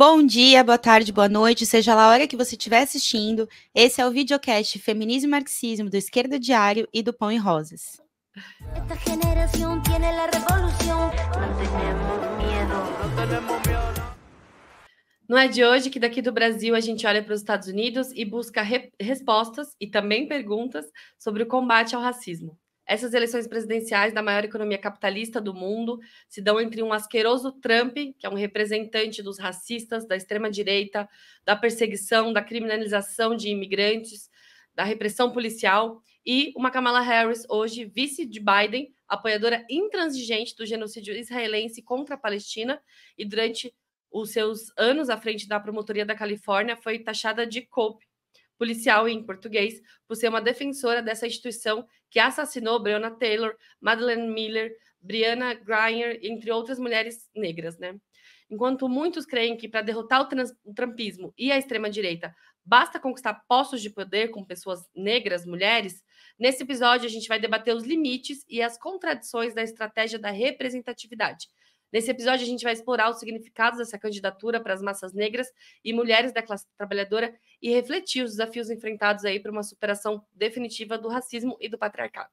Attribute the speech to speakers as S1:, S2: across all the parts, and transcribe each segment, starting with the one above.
S1: Bom dia, boa tarde, boa noite, seja lá a hora que você estiver assistindo. Esse é o videocast Feminismo e Marxismo do Esquerda Diário e do Pão e Rosas.
S2: Não é de hoje que daqui do Brasil a gente olha para os Estados Unidos e busca re respostas e também perguntas sobre o combate ao racismo. Essas eleições presidenciais da maior economia capitalista do mundo se dão entre um asqueroso Trump, que é um representante dos racistas, da extrema-direita, da perseguição, da criminalização de imigrantes, da repressão policial, e uma Kamala Harris, hoje vice de Biden, apoiadora intransigente do genocídio israelense contra a Palestina, e durante os seus anos à frente da promotoria da Califórnia, foi taxada de COPE policial em português, por ser uma defensora dessa instituição que assassinou Breonna Taylor, Madeleine Miller, Brianna Griner, entre outras mulheres negras, né? Enquanto muitos creem que para derrotar o, trans, o trumpismo e a extrema-direita basta conquistar postos de poder com pessoas negras, mulheres, nesse episódio a gente vai debater os limites e as contradições da estratégia da representatividade, Nesse episódio, a gente vai explorar os significados dessa candidatura para as massas negras e mulheres da classe trabalhadora e refletir os desafios enfrentados aí para uma superação definitiva do racismo e do patriarcado.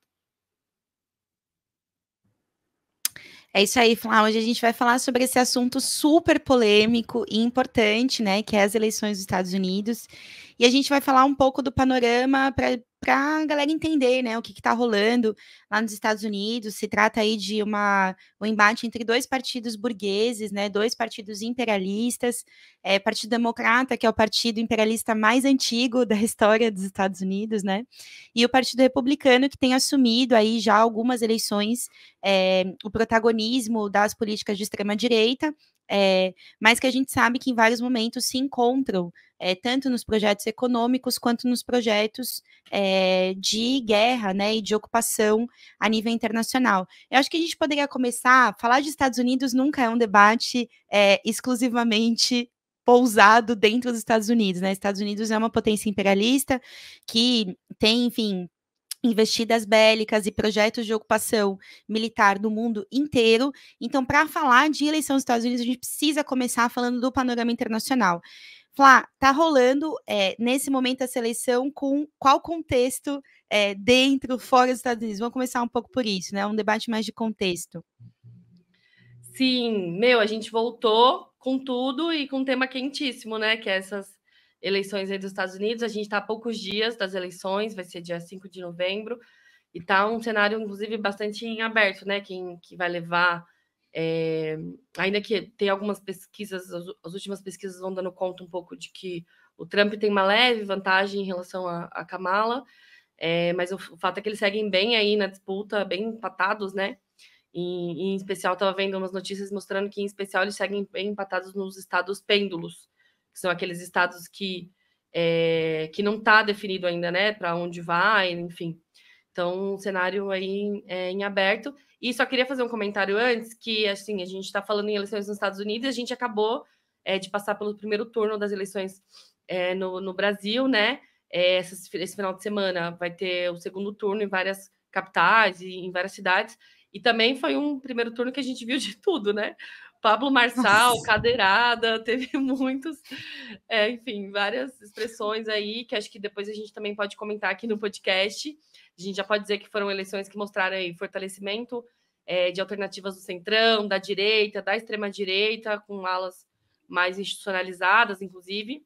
S1: É isso aí, Flá. Hoje a gente vai falar sobre esse assunto super polêmico e importante, né? Que é as eleições dos Estados Unidos. E a gente vai falar um pouco do panorama para a galera entender, né, o que está rolando lá nos Estados Unidos. Se trata aí de uma, um embate entre dois partidos burgueses, né, dois partidos imperialistas, é, Partido Democrata, que é o partido imperialista mais antigo da história dos Estados Unidos, né, e o Partido Republicano, que tem assumido aí já algumas eleições é, o protagonismo das políticas de extrema direita é, mas que a gente sabe que em vários momentos se encontram, é, tanto nos projetos econômicos quanto nos projetos é, de guerra né, e de ocupação a nível internacional. Eu acho que a gente poderia começar, falar de Estados Unidos nunca é um debate exclusivamente pousado dentro dos Estados Unidos, né? Estados Unidos é uma potência imperialista que tem, enfim, investidas bélicas e projetos de ocupação militar no mundo inteiro. Então, para falar de eleição dos Estados Unidos, a gente precisa começar falando do panorama internacional. Flá, tá rolando é, nesse momento essa eleição com qual contexto é, dentro, fora dos Estados Unidos? Vamos começar um pouco por isso, né? Um debate mais de contexto.
S2: Sim, meu, a gente voltou com tudo e com um tema quentíssimo, né? Que é essas eleições aí dos Estados Unidos. A gente está a poucos dias das eleições, vai ser dia 5 de novembro, e está um cenário, inclusive, bastante em aberto, né? Quem que vai levar. É... ainda que tem algumas pesquisas, as últimas pesquisas vão dando conta um pouco de que o Trump tem uma leve vantagem em relação a, a Kamala, é, mas o, o fato é que eles seguem bem aí na disputa, bem empatados, né? E, e em especial, estava vendo umas notícias mostrando que, em especial, eles seguem bem empatados nos estados pêndulos, que são aqueles estados que, é, que não está definido ainda, né, para onde vai, enfim. Então, um cenário aí é, em aberto. E só queria fazer um comentário antes, que assim, a gente está falando em eleições nos Estados Unidos a gente acabou é, de passar pelo primeiro turno das eleições é, no, no, Brasil, né? É, esse, esse final de semana vai ter o segundo turno em várias capitais e em várias cidades. E também foi um primeiro turno que a gente viu de tudo, né? Pablo Marçal, Nossa. cadeirada, teve muitos, é, enfim, várias expressões aí que acho que depois a gente também pode comentar aqui no podcast. A gente já pode dizer que foram eleições que mostraram aí fortalecimento é, de alternativas do centrão, da direita, da extrema direita, com alas mais institucionalizadas, inclusive,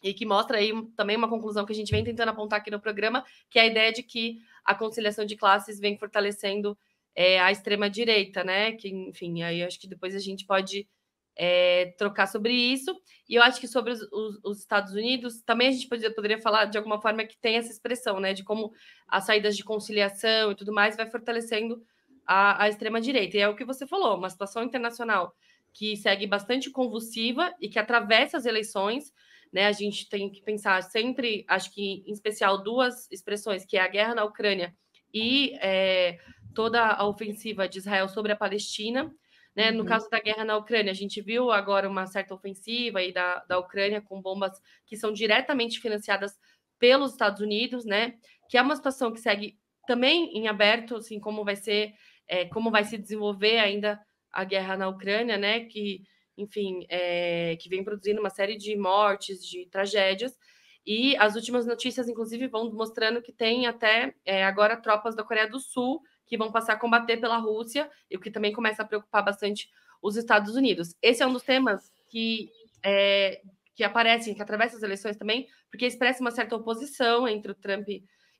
S2: e que mostra aí também uma conclusão que a gente vem tentando apontar aqui no programa, que é a ideia de que a conciliação de classes vem fortalecendo é, à extrema-direita, né? Que, enfim, aí acho que depois a gente pode é, trocar sobre isso. E eu acho que sobre os, os, os Estados Unidos, também a gente poderia, poderia falar de alguma forma que tem essa expressão, né? De como as saídas de conciliação e tudo mais vai fortalecendo a, a extrema-direita. E é o que você falou, uma situação internacional que segue bastante convulsiva e que atravessa as eleições, né? A gente tem que pensar sempre, acho que em especial duas expressões, que é a guerra na Ucrânia e é, toda a ofensiva de Israel sobre a Palestina. Né? Uhum. No caso da guerra na Ucrânia, a gente viu agora uma certa ofensiva aí da, da Ucrânia com bombas que são diretamente financiadas pelos Estados Unidos, né? Que é uma situação que segue também em aberto, assim, como vai ser, é, como vai se desenvolver ainda a guerra na Ucrânia, né? Que, enfim, é, que vem produzindo uma série de mortes, de tragédias. E as últimas notícias, inclusive, vão mostrando que tem até é, agora tropas da Coreia do Sul que vão passar a combater pela Rússia, e o que também começa a preocupar bastante os Estados Unidos. Esse é um dos temas que, é, que aparecem, que atravessa as eleições também, porque expressa uma certa oposição entre o Trump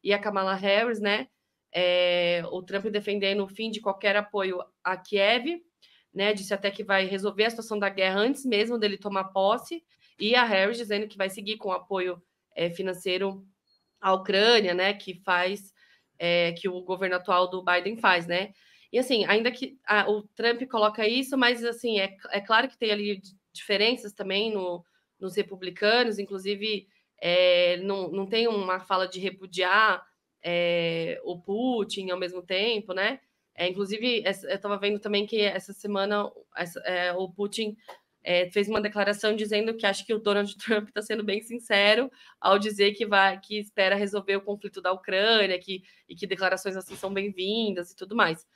S2: e a Kamala Harris, né? É, o Trump defendendo o fim de qualquer apoio a Kiev, né? Disse até que vai resolver a situação da guerra antes mesmo dele tomar posse, e a Harris dizendo que vai seguir com apoio é, financeiro à Ucrânia, né? Que faz é, que o governo atual do Biden faz, né? E assim, ainda que a, o Trump coloca isso, mas assim, é, é claro que tem ali diferenças também no, nos republicanos, inclusive é, não, não tem uma fala de repudiar é, o Putin ao mesmo tempo, né? É, inclusive, eu estava vendo também que essa semana essa, é, o Putin é, fez uma declaração dizendo que acho que o Donald Trump está sendo bem sincero ao dizer que vai que espera resolver o conflito da Ucrânia que, e que declarações assim são bem-vindas e tudo mais.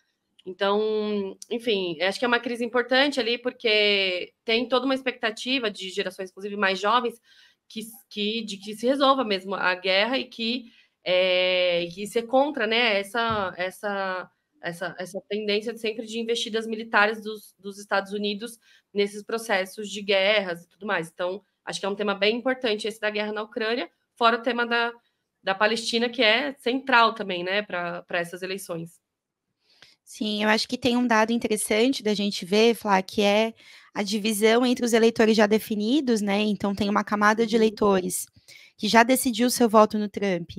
S2: Então, enfim, acho que é uma crise importante ali, porque tem toda uma expectativa de gerações, inclusive mais jovens, que, que de que se resolva mesmo a guerra e que, é, que ser contra né, essa, essa essa, essa tendência de sempre de investidas militares dos, dos Estados Unidos nesses processos de guerras e tudo mais. Então, acho que é um tema bem importante esse da guerra na Ucrânia, fora o tema da, da Palestina, que é central também né, para essas eleições.
S1: Sim, eu acho que tem um dado interessante da gente ver, Flá, que é a divisão entre os eleitores já definidos, né? Então tem uma camada de uhum. eleitores que já decidiu seu voto no Trump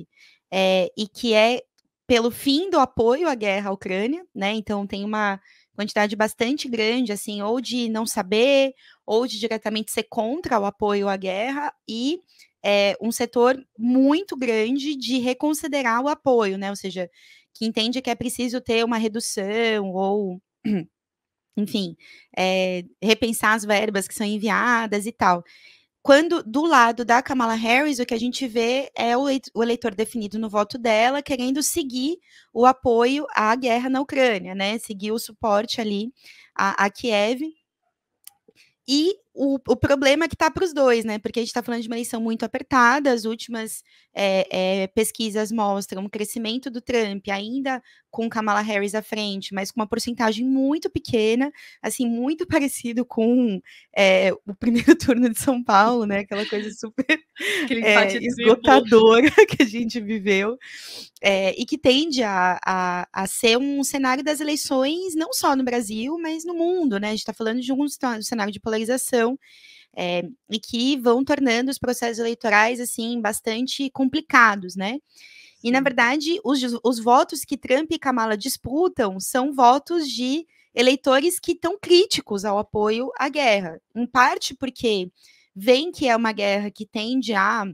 S1: é, e que é pelo fim do apoio à guerra à Ucrânia, né? Então tem uma quantidade bastante grande, assim, ou de não saber, ou de diretamente ser contra o apoio à guerra e é, um setor muito grande de reconsiderar o apoio, né? Ou seja, que entende que é preciso ter uma redução ou enfim, é, repensar as verbas que são enviadas e tal. Quando do lado da Kamala Harris, o que a gente vê é o eleitor definido no voto dela querendo seguir o apoio à guerra na Ucrânia, né? Seguir o suporte ali a, a Kiev. E o, o problema é que está para os dois, né? Porque a gente está falando de uma eleição muito apertada, as últimas é, é, pesquisas mostram um crescimento do Trump, ainda com Kamala Harris à frente, mas com uma porcentagem muito pequena, assim, muito parecido com é, o primeiro turno de São Paulo, né? Aquela coisa super é, esgotadora que a gente viveu, é, e que tende a, a, a ser um cenário das eleições, não só no Brasil, mas no mundo, né? A gente está falando de um cenário de polarização é, e que vão tornando os processos eleitorais, assim, bastante complicados, né? E, na verdade, os, os votos que Trump e Kamala disputam são votos de eleitores que estão críticos ao apoio à guerra. Em parte porque vem que é uma guerra que tende a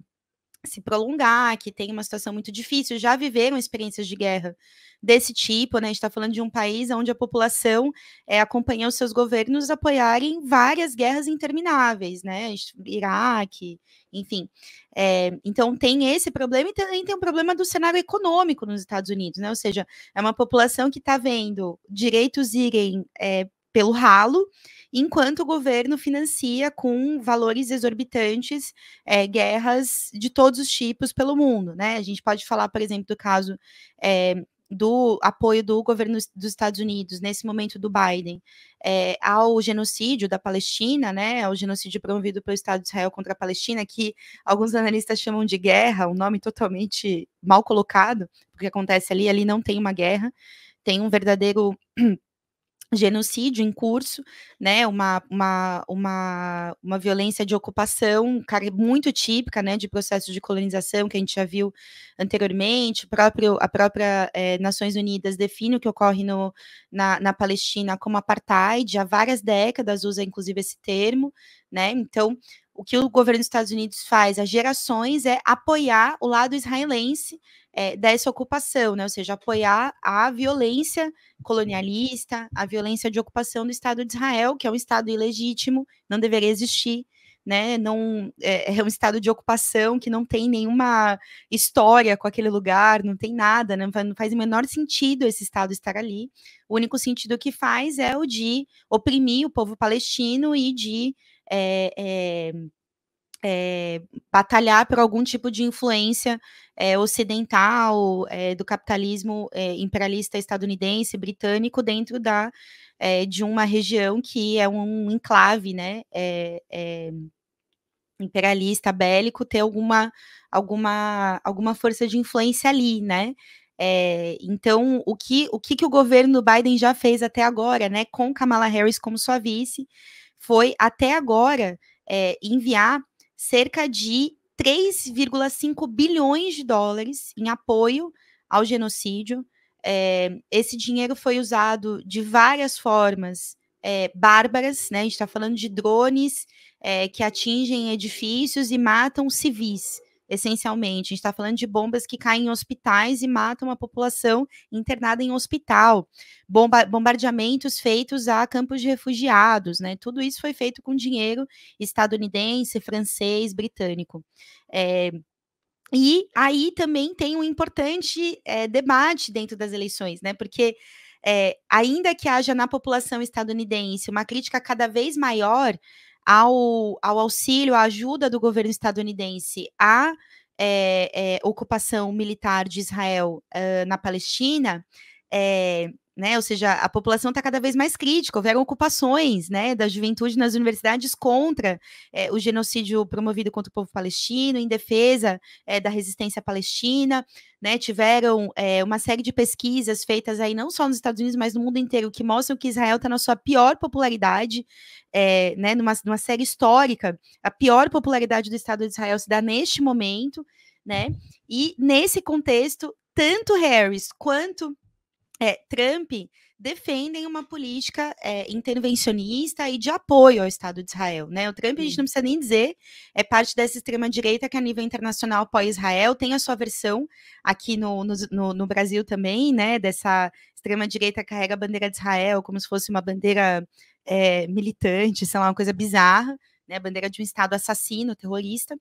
S1: se prolongar, que tem uma situação muito difícil, já viveram experiências de guerra desse tipo, né? A gente está falando de um país onde a população é, eh, acompanhou seus governos apoiarem várias guerras intermináveis, né? Iraque, enfim. É, então tem esse problema e também tem o um problema do cenário econômico nos Estados Unidos, né? Ou seja, é uma população que está vendo direitos irem é, pelo ralo, enquanto o governo financia com valores exorbitantes é, guerras de todos os tipos pelo mundo, né? A gente pode falar, por exemplo, do caso é, do apoio do governo dos Estados Unidos nesse momento do Biden é, ao genocídio da Palestina, né, ao genocídio promovido pelo Estado de Israel contra a Palestina, que alguns analistas chamam de guerra, um nome totalmente mal colocado, porque acontece ali, ali não tem uma guerra, tem um verdadeiro genocídio em curso, né, uma, uma, uma, uma violência de ocupação muito típica, né, de processo de colonização que a gente já viu anteriormente, próprio, a própria é, Nações Unidas define o que ocorre no, na, na Palestina como apartheid, há várias décadas usa inclusive esse termo, né, então o que o governo dos Estados Unidos faz há gerações é apoiar o lado israelense é, dessa ocupação, né? ou seja, apoiar a violência colonialista, a violência de ocupação do Estado de Israel, que é um Estado ilegítimo, não deveria existir, né? Não é, é um Estado de ocupação que não tem nenhuma história com aquele lugar, não tem nada, né? não faz o menor sentido esse Estado estar ali. O único sentido que faz é o de oprimir o povo palestino e de é, é, batalhar por algum tipo de influência é, ocidental é, do capitalismo imperialista estadunidense, britânico, dentro da, de uma região que é um enclave né, imperialista, bélico, ter alguma, alguma, alguma força de influência ali, né? É, então, o que, o que, que o governo Biden já fez até agora, né, com Kamala Harris como sua vice, foi até agora é, enviar cerca de 3,5 bilhões de dólares em apoio ao genocídio. É, esse dinheiro foi usado de várias formas é, bárbaras, né? A gente está falando de drones é, que atingem edifícios e matam civis essencialmente. A gente está falando de bombas que caem em hospitais e matam a população internada em hospital, bomba bombardeamentos feitos a campos de refugiados, né? Tudo isso foi feito com dinheiro estadunidense, francês, britânico. É, e aí também tem um importante é, debate dentro das eleições, né? Porque é, ainda que haja na população estadunidense uma crítica cada vez maior ao, ao auxílio, à ajuda do governo estadunidense à é, é, ocupação militar de Israel uh, na Palestina, é, né, ou seja, a população está cada vez mais crítica. Houveram ocupações né, da juventude nas universidades contra é, o genocídio promovido contra o povo palestino, em defesa é, da resistência palestina. Né, tiveram é, uma série de pesquisas feitas aí não só nos Estados Unidos, mas no mundo inteiro, que mostram que Israel está na sua pior popularidade, é, né, numa, numa série histórica, a pior popularidade do Estado de Israel se dá neste momento, né? E nesse contexto, tanto Harris quanto é, Trump defendem uma política é, intervencionista e de apoio ao Estado de Israel. Né? O Trump, a gente não precisa nem dizer, é parte dessa extrema-direita que, a nível internacional, apoia Israel, tem a sua versão aqui no, no, no Brasil também, né? dessa extrema-direita carrega a bandeira de Israel como se fosse uma bandeira é, militante, sei lá, uma coisa bizarra né, bandeira de um Estado assassino, terrorista.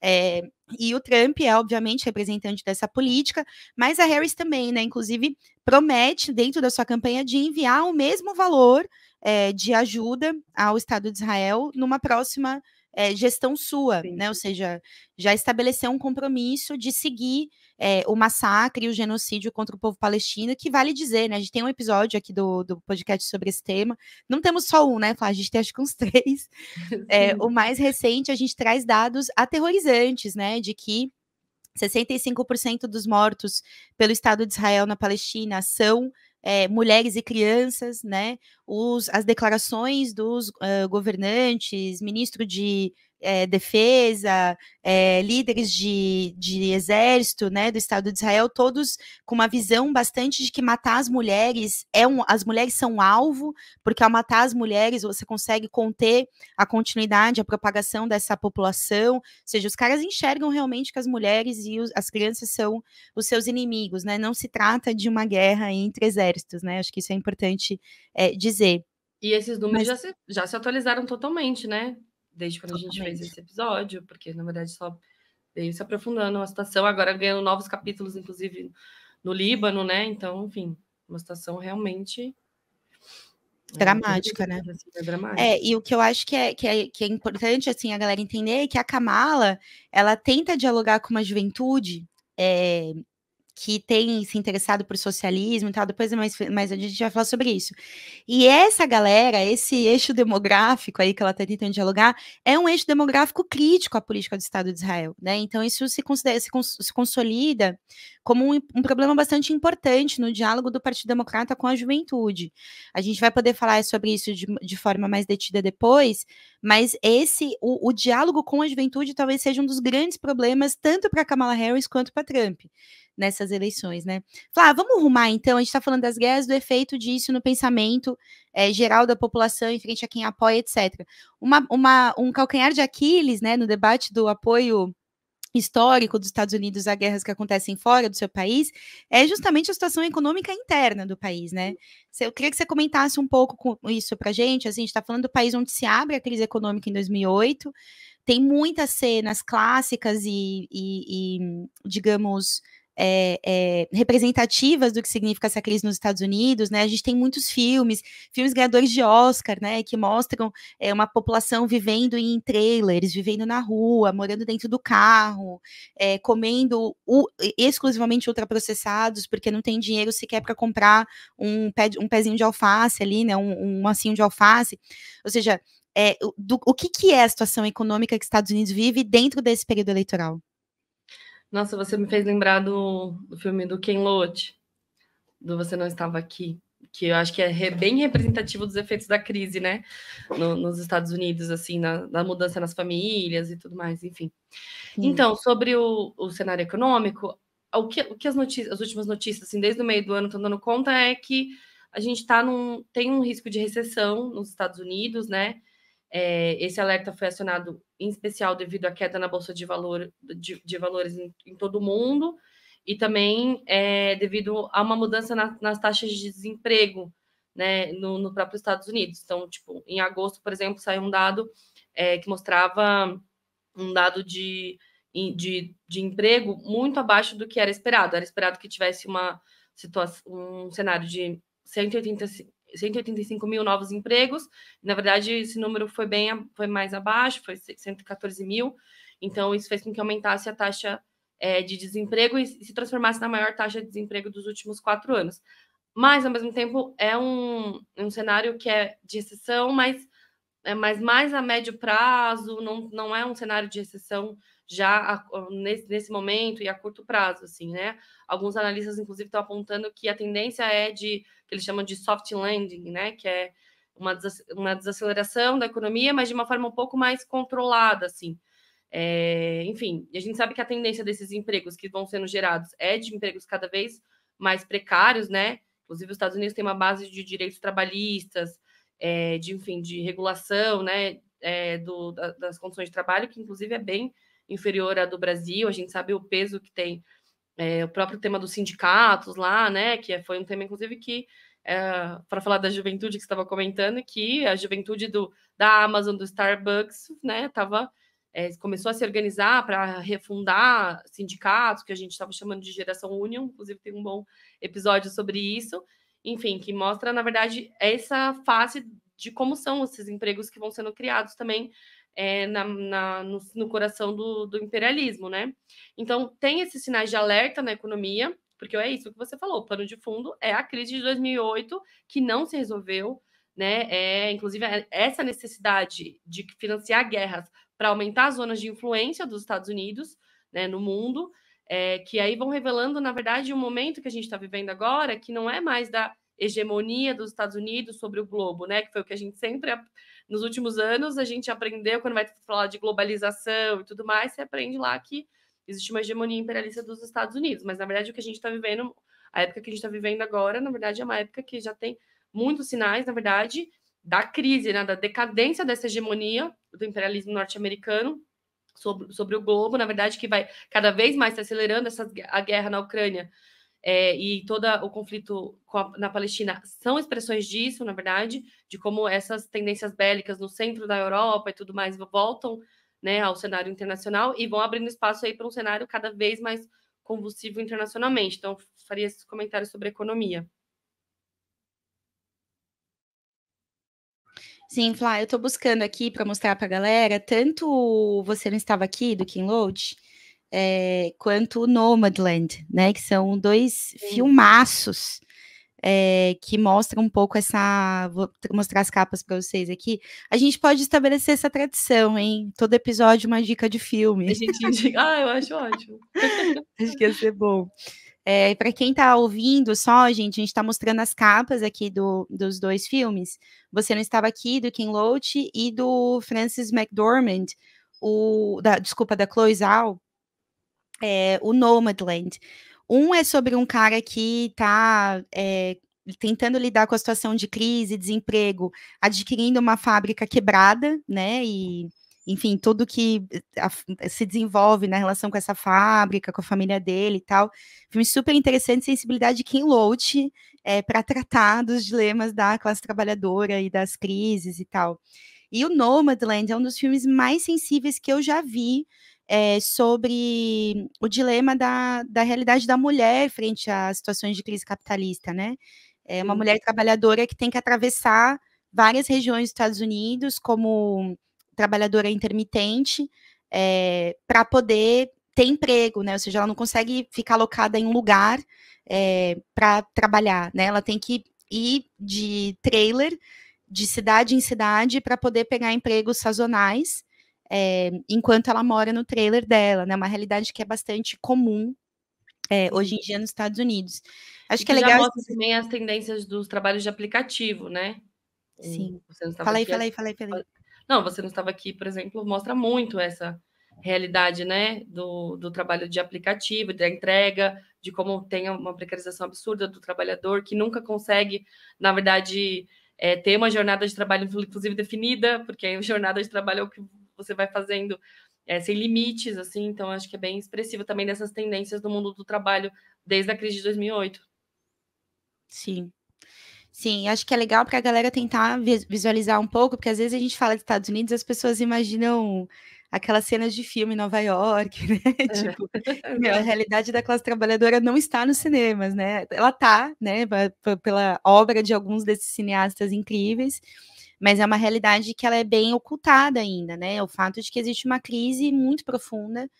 S1: É, e o Trump é, obviamente, representante dessa política, mas a Harris também, né, inclusive, promete, dentro da sua campanha, de enviar o mesmo valor é, de ajuda ao Estado de Israel numa próxima é, gestão sua, Sim. né? Ou seja, já estabeleceu um compromisso de seguir é, o massacre e o genocídio contra o povo palestino, que vale dizer, né? A gente tem um episódio aqui do, do podcast sobre esse tema. Não temos só um, né, Flá? A gente tem acho que uns três.
S2: É, o
S1: mais recente, a gente traz dados aterrorizantes, né? De que 65% dos mortos pelo Estado de Israel na Palestina são é, mulheres e crianças, né? Os, as declarações dos uh, governantes, ministro de é, defesa, é, líderes de, de exército né, do Estado de Israel, todos com uma visão bastante de que matar as mulheres é um, as mulheres são um alvo, porque ao matar as mulheres você consegue conter a continuidade, a propagação dessa população. Ou seja, os caras enxergam realmente que as mulheres e os, as crianças são os seus inimigos, né? Não se trata de uma guerra entre exércitos, né? Acho que isso é importante é,
S2: dizer. E esses números Mas... já, se, já se atualizaram totalmente, né? desde quando Totalmente. a gente fez esse episódio, porque na verdade só veio se aprofundando uma situação, agora ganhando novos capítulos, inclusive no Líbano, né? Então, enfim, uma situação realmente
S1: é, dramática, né?
S2: Assim, é, é,
S1: e o que eu acho que é, que é, que é importante assim a galera entender é que a Kamala ela tenta dialogar com uma juventude é, que tem se interessado por socialismo e tal, depois é mais, mais a gente vai falar sobre isso. E essa galera, esse eixo demográfico aí que ela está tentando dialogar, é um eixo demográfico crítico à política do Estado de Israel, né? Então isso se, se, cons se consolida como um, um, problema bastante importante no diálogo do Partido Democrata com a juventude. A gente vai poder falar sobre isso de, de forma mais detida depois, mas esse, o, o diálogo com a juventude talvez seja um dos grandes problemas tanto para Kamala Harris quanto para Trump nessas eleições, né? Flá, vamos arrumar então, a gente está falando das guerras, do efeito disso no pensamento é, geral da população em frente a quem apoia, etc. Uma, uma, um calcanhar de Aquiles, né, no debate do apoio histórico dos Estados Unidos a guerras que acontecem fora do seu país é justamente a situação econômica interna do país, né? Uhum. Eu queria que você comentasse um pouco isso para gente. Assim, a gente está falando do país onde se abre a crise econômica em 2008, tem muitas cenas clássicas e, e, e digamos, é, é, representativas do que significa essa crise nos Estados Unidos, né? A gente tem muitos filmes, filmes ganhadores de Oscar, né? Que mostram é, uma população vivendo em trailers, vivendo na rua, morando dentro do carro, é, comendo exclusivamente ultraprocessados, porque não tem dinheiro sequer para comprar um, pé, um pezinho de alface ali, né? Um, um massinho de alface. Ou seja, é, do, o que, que é a situação econômica que os Estados Unidos vive dentro desse período eleitoral?
S2: Nossa, você me fez lembrar do, do filme do Ken Loach, do Você Não Estava Aqui, que eu acho que é re, bem representativo dos efeitos da crise, né? No, nos Estados Unidos, assim, na, na, mudança nas famílias e tudo mais, enfim. Sim. Então, sobre o, o, cenário econômico, o que, o que as, notícias, as últimas notícias, assim, desde o meio do ano, estão dando conta é que a gente tá num, tem um risco de recessão nos Estados Unidos, né? É, esse alerta foi acionado em especial devido à queda na bolsa de, valor, de, de valores em, em, todo o mundo, e também é, devido a uma mudança na, nas taxas de desemprego né, no, no próprio Estados Unidos. Então, tipo, em agosto, por exemplo, saiu um dado é, que mostrava um dado de, de, de emprego muito abaixo do que era esperado. Era esperado que tivesse uma situação, um cenário de 180, 185 mil novos empregos. Na verdade, esse número foi bem foi mais abaixo, foi 114 mil. Então, isso fez com que aumentasse a taxa é, de desemprego e se transformasse na maior taxa de desemprego dos últimos quatro anos. Mas, ao mesmo tempo, é um, um cenário que é de exceção, mas, é, mas mais a médio prazo, não, não é um cenário de exceção já a, nesse, nesse, momento e a curto prazo, assim, né? Alguns analistas, inclusive, estão apontando que a tendência é de, que eles chamam de soft landing, né? Que é uma, uma desaceleração da economia, mas de uma forma um pouco mais controlada, assim. É, enfim, a gente sabe que a tendência desses empregos que vão sendo gerados é de empregos cada vez mais precários, né? Inclusive, os Estados Unidos têm uma base de direitos trabalhistas, é, de, enfim, de regulação, né? É, do, da, das condições de trabalho, que inclusive é bem inferior à do Brasil. A gente sabe o peso que tem é, o próprio tema dos sindicatos lá, né? Que é, foi um tema, inclusive, que é, para falar da juventude que estava comentando, que a juventude do, da Amazon, do Starbucks, né? Tava, é, começou a se organizar para refundar sindicatos, que a gente estava chamando de geração Union, inclusive tem um bom episódio sobre isso. Enfim, que mostra, na verdade, essa face de como são esses empregos que vão sendo criados também é, na, na, no, no, coração do, do imperialismo, né? Então, tem esses sinais de alerta na economia, porque é isso que você falou, o pano de fundo é a crise de 2008 que não se resolveu, né? É, inclusive, é, essa necessidade de financiar guerras para aumentar as zonas de influência dos Estados Unidos né, no mundo, é, que aí vão revelando, na verdade, um momento que a gente está vivendo agora, que não é mais da hegemonia dos Estados Unidos sobre o globo, né? Que foi o que a gente sempre nos últimos anos a gente aprendeu, quando vai falar de globalização e tudo mais, você aprende lá que existe uma hegemonia imperialista dos Estados Unidos. Mas, na verdade, o que a gente está vivendo, a época que a gente está vivendo agora, na verdade, é uma época que já tem muitos sinais, na verdade, da crise, né, da decadência dessa hegemonia do imperialismo norte-americano sobre, sobre o globo, na verdade, que vai cada vez mais se acelerando essa, a guerra na Ucrânia é, e todo o conflito a, na Palestina são expressões disso, na verdade, de como essas tendências bélicas no centro da Europa e tudo mais voltam né, ao cenário internacional e vão abrindo espaço aí para um cenário cada vez mais convulsivo internacionalmente. Então, faria esses comentários sobre economia.
S1: Sim, Flá, eu estou buscando aqui para mostrar para a galera, tanto você não estava aqui do Kinload, Load, é, quanto o Nomadland, né? Que são dois Sim. filmaços é, que mostram um pouco essa. Vou mostrar as capas para vocês aqui. A gente pode estabelecer essa tradição, hein? Todo episódio uma dica de filme. A gente indica.
S2: ah, eu acho ótimo.
S1: acho que ia ser bom. É, eh, para quem está ouvindo só, gente, a gente está mostrando as capas aqui do, dos dois filmes. Você Não Estava Aqui, do Ken Loach, e do Francis McDormand, o, da, desculpa, da Chloe Zhao, é, o Nomadland. Um é sobre um cara que está é, tentando lidar com a situação de crise, desemprego, adquirindo uma fábrica quebrada, né? E, enfim, tudo que se desenvolve na relação com essa fábrica, com a família dele e tal. Filme super interessante, sensibilidade de Kim Loach é, para tratar dos dilemas da classe trabalhadora e das crises e tal. E o Nomadland é um dos filmes mais sensíveis que eu já vi é, sobre o dilema da, da realidade da mulher frente às situações de crise capitalista, né? É uma Sim. mulher trabalhadora que tem que atravessar várias regiões dos Estados Unidos como trabalhadora intermitente é, eh, para poder ter emprego, né? Ou seja, ela não consegue ficar alocada em um lugar é, eh, para trabalhar, né? Ela tem que ir de trailer de cidade em cidade para poder pegar empregos sazonais é, enquanto ela mora no trailer dela, né? Uma realidade que é bastante comum é, hoje em dia nos Estados Unidos. Acho e que é legal. Já mostra
S2: também as tendências dos trabalhos de aplicativo, né? Sim. Você não falei, aqui, falei, falei, falei. Não, você não estava aqui, por exemplo, mostra muito essa realidade, né? Do, do trabalho de aplicativo, da entrega, de como tem uma precarização absurda do trabalhador que nunca consegue, na verdade, é, ter uma jornada de trabalho, inclusive, definida, porque a jornada de trabalho é o que você vai fazendo é, sem limites, assim, então acho que é bem expressivo também dessas tendências do mundo do trabalho desde a crise de 2008. Sim.
S1: Sim, acho que é legal para a galera tentar visualizar um pouco, porque às vezes a gente fala de Estados Unidos, as pessoas imaginam aquelas cenas de filme em Nova York, né? É. tipo, a realidade da classe trabalhadora não está nos cinemas, né? Ela está, né, pela obra de alguns desses cineastas incríveis, mas é uma realidade que ela é bem ocultada ainda, né? O fato de que existe uma crise muito profunda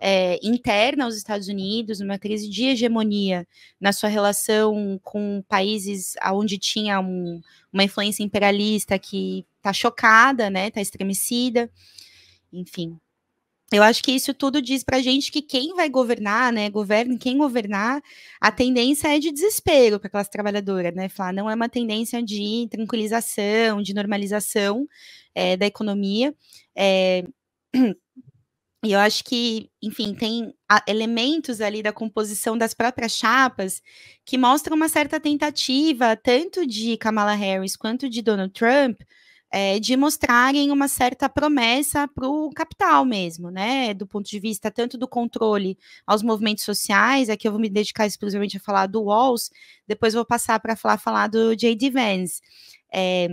S1: é, interna aos Estados Unidos, uma crise de hegemonia na sua relação com países onde tinha um, uma influência imperialista que está chocada, né? Está estremecida, enfim eu acho que isso tudo diz para gente que quem vai governar, né, governo, quem governar, a tendência é de desespero para a classe trabalhadora, né, falar não é uma tendência de tranquilização, de normalização é, da economia, é, e eu acho que, enfim, tem elementos ali da composição das próprias chapas que mostram uma certa tentativa, tanto de Kamala Harris quanto de Donald Trump, é, de mostrarem uma certa promessa para o capital mesmo, né? Do ponto de vista tanto do controle aos movimentos sociais, aqui é eu vou me dedicar exclusivamente a falar do Walls, depois vou passar para falar, falar do J.D. Vance. É,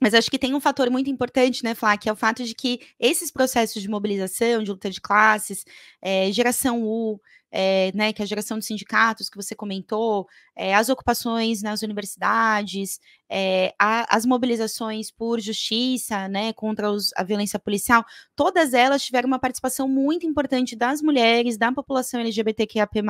S1: mas acho que tem um fator muito importante, né, Flá, que é o fato de que esses processos de mobilização, de luta de classes, é, geração U, é, né, que é a geração de sindicatos que você comentou, é, as ocupações nas universidades, eh, a, as mobilizações por justiça, né, contra os, a violência policial, todas elas tiveram uma participação muito importante das mulheres, da população LGBTQIAP+,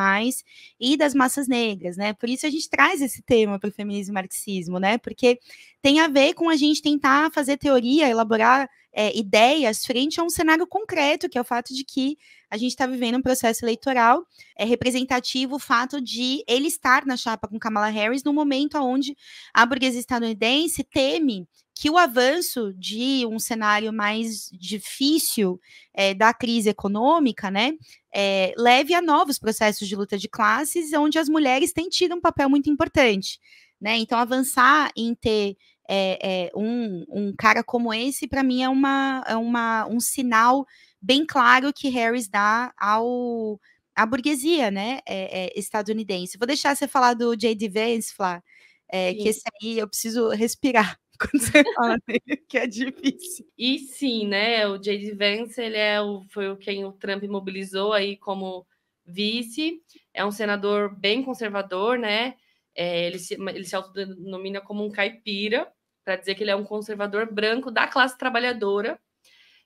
S1: e das massas negras, né, por isso a gente traz esse tema para o feminismo e marxismo, né, porque tem a ver com a gente tentar fazer teoria, elaborar é, ideias frente a um cenário concreto, que é o fato de que a gente está vivendo um processo eleitoral é representativo o fato de ele estar na chapa com Kamala Harris no momento onde a burguesia estadunidense teme que o avanço de um cenário mais difícil é, da crise econômica, né, é, leve a novos processos de luta de classes, onde as mulheres têm tido um papel muito importante, né? Então avançar em ter é, é, um, um cara como esse, para mim, é, uma, é uma, um sinal bem claro que Harris dá ao à burguesia né, é, é estadunidense. Vou deixar você falar do J.D. Vance, Flá, é, que esse aí eu preciso respirar quando você fala dele,
S2: que é difícil. E sim, né, o J.D. Vance, ele é o, foi quem o Trump mobilizou aí como vice, é um senador bem conservador, né, é, ele, se, ele se autodenomina como um caipira, para dizer que ele é um conservador branco da classe trabalhadora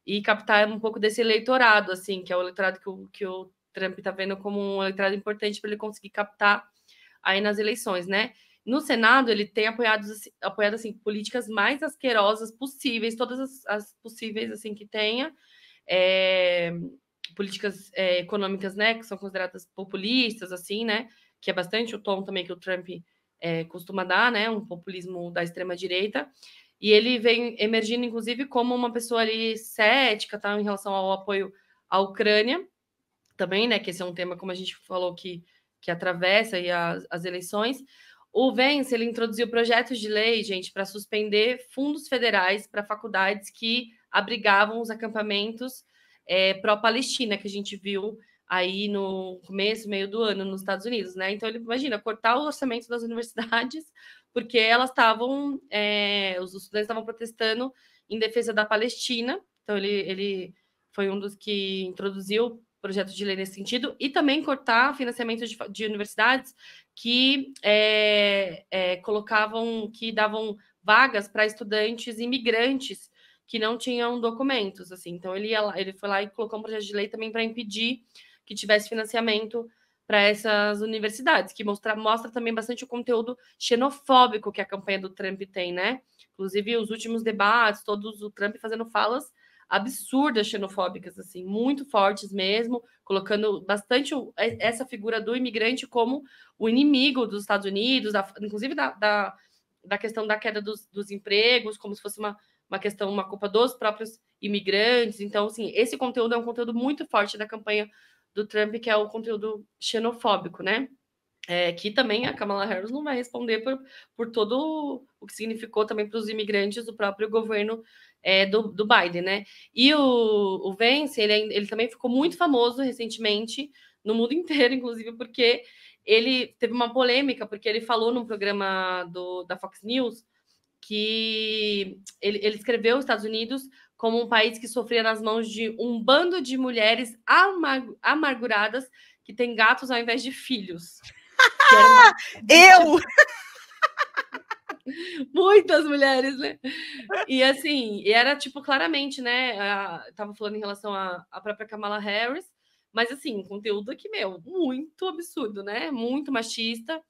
S2: e captar um pouco desse eleitorado, assim, que é o eleitorado que o, que o Trump está vendo como um eleitorado importante para ele conseguir captar aí nas eleições, né? No Senado, ele tem apoiado, assim, apoiado assim, políticas mais asquerosas possíveis, todas as, as possíveis assim que tenha. É, políticas é, econômicas, né, que são consideradas populistas, assim, né, que é bastante o tom também que o Trump é, costuma dar, né? Um populismo da extrema-direita. E ele vem emergindo, inclusive, como uma pessoa ali cética tá, em relação ao apoio à Ucrânia, também, né? Que esse é um tema, como a gente falou, que, que atravessa aí as, as eleições. O Vence ele introduziu projetos de lei, gente, para suspender fundos federais para faculdades que abrigavam os acampamentos é, pró-Palestina, que a gente viu aí no começo, meio do ano nos Estados Unidos, né? Então ele imagina cortar o orçamento das universidades porque elas estavam, é, os estudantes estavam protestando em defesa da Palestina. Então ele, ele foi um dos que introduziu projeto de lei nesse sentido e também cortar financiamento de, de universidades que é, é, colocavam, que davam vagas para estudantes imigrantes que não tinham documentos, assim. Então ele, ia lá, ele foi lá e colocou um projeto de lei também para impedir que tivesse financiamento para essas universidades, que mostra, mostra também bastante o conteúdo xenofóbico que a campanha do Trump tem, né? Inclusive, os últimos debates, todos o Trump fazendo falas absurdas xenofóbicas, assim, muito fortes mesmo, colocando bastante essa figura do imigrante como o inimigo dos Estados Unidos, da, inclusive da, da, da, questão da queda dos, dos empregos, como se fosse uma, uma questão, uma culpa dos próprios imigrantes. Então, assim, esse conteúdo é um conteúdo muito forte da campanha do Trump, que é o conteúdo xenofóbico, né? É, que também a Kamala Harris não vai responder por, por todo o que significou também para os imigrantes do próprio governo é, do, do, Biden, né? E o, o Vence, ele, ele também ficou muito famoso recentemente, no mundo inteiro, inclusive, porque ele teve uma polêmica, porque ele falou num programa do, da Fox News que ele, ele escreveu os Estados Unidos como um país que sofria nas mãos de um bando de mulheres amar amarguradas que tem gatos ao invés de filhos. Eu! Muitas mulheres, né? E assim, era tipo claramente, né? A, tava falando em relação à própria Kamala Harris, mas assim, conteúdo aqui, meu, muito absurdo, né? Muito machista,